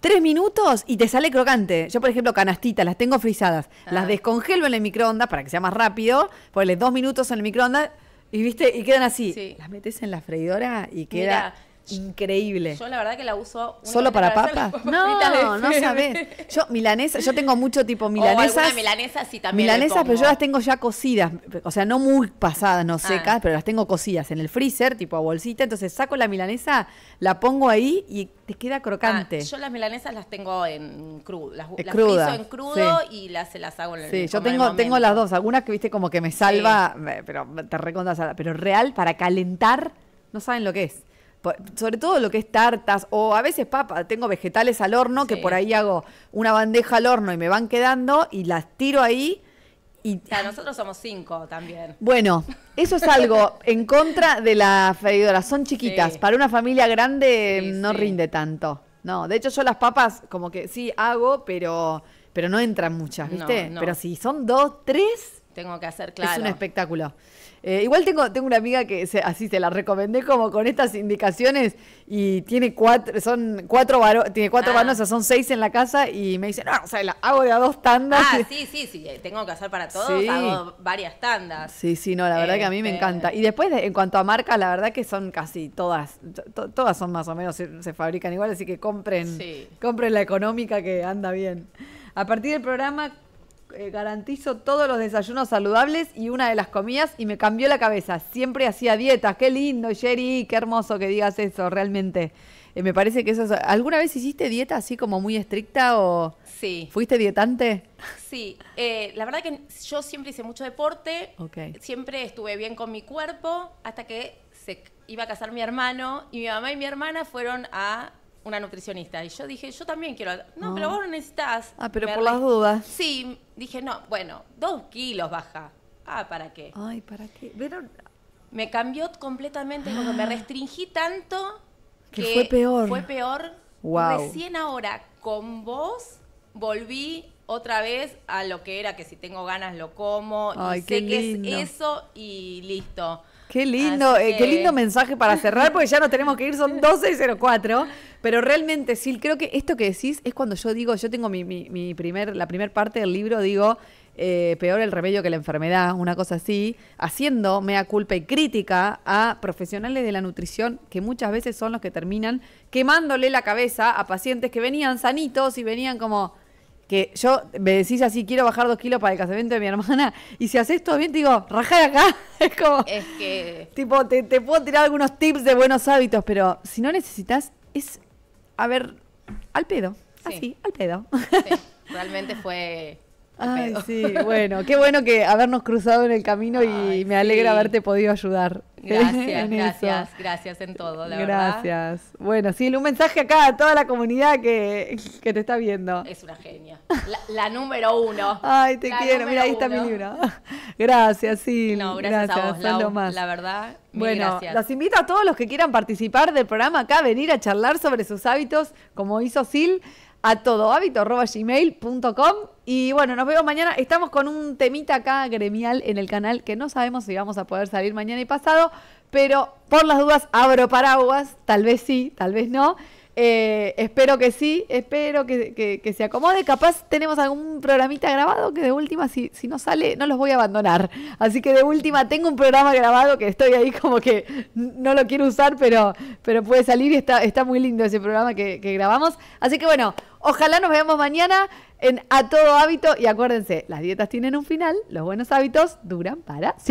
Tres minutos y te sale crocante. Yo, por ejemplo, canastitas, las tengo frisadas. Ah. Las descongelo en el microondas para que sea más rápido. Ponle dos minutos en el microondas y viste, y quedan así. Las metes en la freidora y queda increíble. Yo la verdad que la uso solo para, papas. No, no sabes. Yo milanesa, yo tengo mucho tipo milanesas. O milanesa sí también. Milanesas, pero yo las tengo ya cocidas, o sea, no muy pasadas, no ah. secas, pero las tengo cocidas en el freezer, tipo a bolsita, entonces saco la milanesa, la pongo ahí y te queda ah, crocante. yo las milanesas las tengo en crudo, las, las en crudo y las, se las hago en el Sí, yo tengo, tengo las dos, algunas que viste como que me salva, pero te recontás, pero real para calentar, no saben lo que es sobre todo lo que es tartas o a veces papas tengo vegetales al horno que por ahí hago una bandeja al horno y me van quedando y las tiro ahí. Y... O sea, nosotros somos cinco también. Bueno, eso es algo en contra de la freidora Son chiquitas. Para una familia grande no rinde tanto. No, de hecho yo las papas como que sí hago, pero, pero no entran muchas, ¿viste? Pero si son dos, tres... Tengo que hacer claro. Es un espectáculo. Eh, igual tengo, tengo una amiga que así se la recomendé como con estas indicaciones y tiene cuatro, son cuatro varones, tiene cuatro ah. o sea, son seis en la casa y me dice, no, o sea, la hago de a dos tandas. Ah, sí, sí, sí, eh, tengo que hacer para todos, hago varias tandas. Sí, sí, no, la verdad que a mí me este. encanta. Y después, en cuanto a marca, la verdad que son casi todas, todas son más o menos, se, fabrican igual, así que compren, compren la económica que anda bien. A partir del programa eh, garantizo todos los desayunos saludables y una de las comidas y me cambió la cabeza. Siempre hacía dietas. Qué lindo, Jerry, qué hermoso que digas eso, realmente. Eh, me parece que eso es... ¿Alguna vez hiciste dieta así como muy estricta o sí. fuiste dietante? Sí, eh, la verdad que yo siempre hice mucho deporte, Ok. siempre estuve bien con mi cuerpo hasta que se iba a casar mi hermano y mi mamá y mi hermana fueron a una nutricionista. Y yo dije, yo también quiero. No, pero ah. vos no necesitas. Ah, pero por las dudas. Sí, dije, no, bueno, dos kilos baja. Ah, ¿para qué? Ay, ¿para qué? Pero... Me cambió completamente me restringí tanto que, fue peor. Fue peor. Wow. Recién ahora con vos volví otra vez a lo que era que si tengo ganas lo como. y sé que es eso y listo. Qué lindo, eh, qué lindo mensaje para cerrar, porque ya nos tenemos que ir, son 12.04. Pero realmente, Sil, creo que esto que decís es cuando yo digo, yo tengo mi, primer, la primera parte del libro, digo, eh, peor el remedio que la enfermedad, una cosa así, haciendo mea culpa y crítica a profesionales de la nutrición que muchas veces son los que terminan quemándole la cabeza a pacientes que venían sanitos y venían como que yo me decís así, quiero bajar dos kilos para el casamiento de mi hermana, y si haces todo bien, te digo, rajá acá. Es como. Es que. Tipo, te, puedo tirar algunos tips de buenos hábitos, pero si no necesitas, es. A ver, al pedo. Así, al pedo. Sí, realmente fue Ay, sí, bueno, qué bueno que habernos cruzado en el camino y me alegra haberte podido ayudar. ¿eh? Gracias, gracias, gracias en todo, la gracias. verdad. Gracias. Bueno, sí, un mensaje acá a toda la comunidad que, te está viendo. Es una genia. La, número uno. Ay, te quiero. Mira, ahí está mi libro. Gracias, sí. No, gracias, a vos, más. La verdad. Bueno, gracias. los invito a todos los que quieran participar del programa acá, venir a charlar sobre sus hábitos, como hizo Sil a gmail.com Y bueno, nos vemos mañana. Estamos con un temita acá gremial en el canal que no sabemos si vamos a poder salir mañana y pasado, pero por las dudas abro paraguas, tal vez sí, tal vez no. Eh, espero que sí, espero que, se acomode. Capaz tenemos algún programita grabado que de última, si, si no sale, no los voy a abandonar. Así que de última, tengo un programa grabado que estoy ahí como que no lo quiero usar, pero, pero puede salir y está, está muy lindo ese programa que grabamos. Así que bueno, Ojalá nos veamos mañana en A Todo Hábito. Y acuérdense, las dietas tienen un final, los buenos hábitos duran para siempre.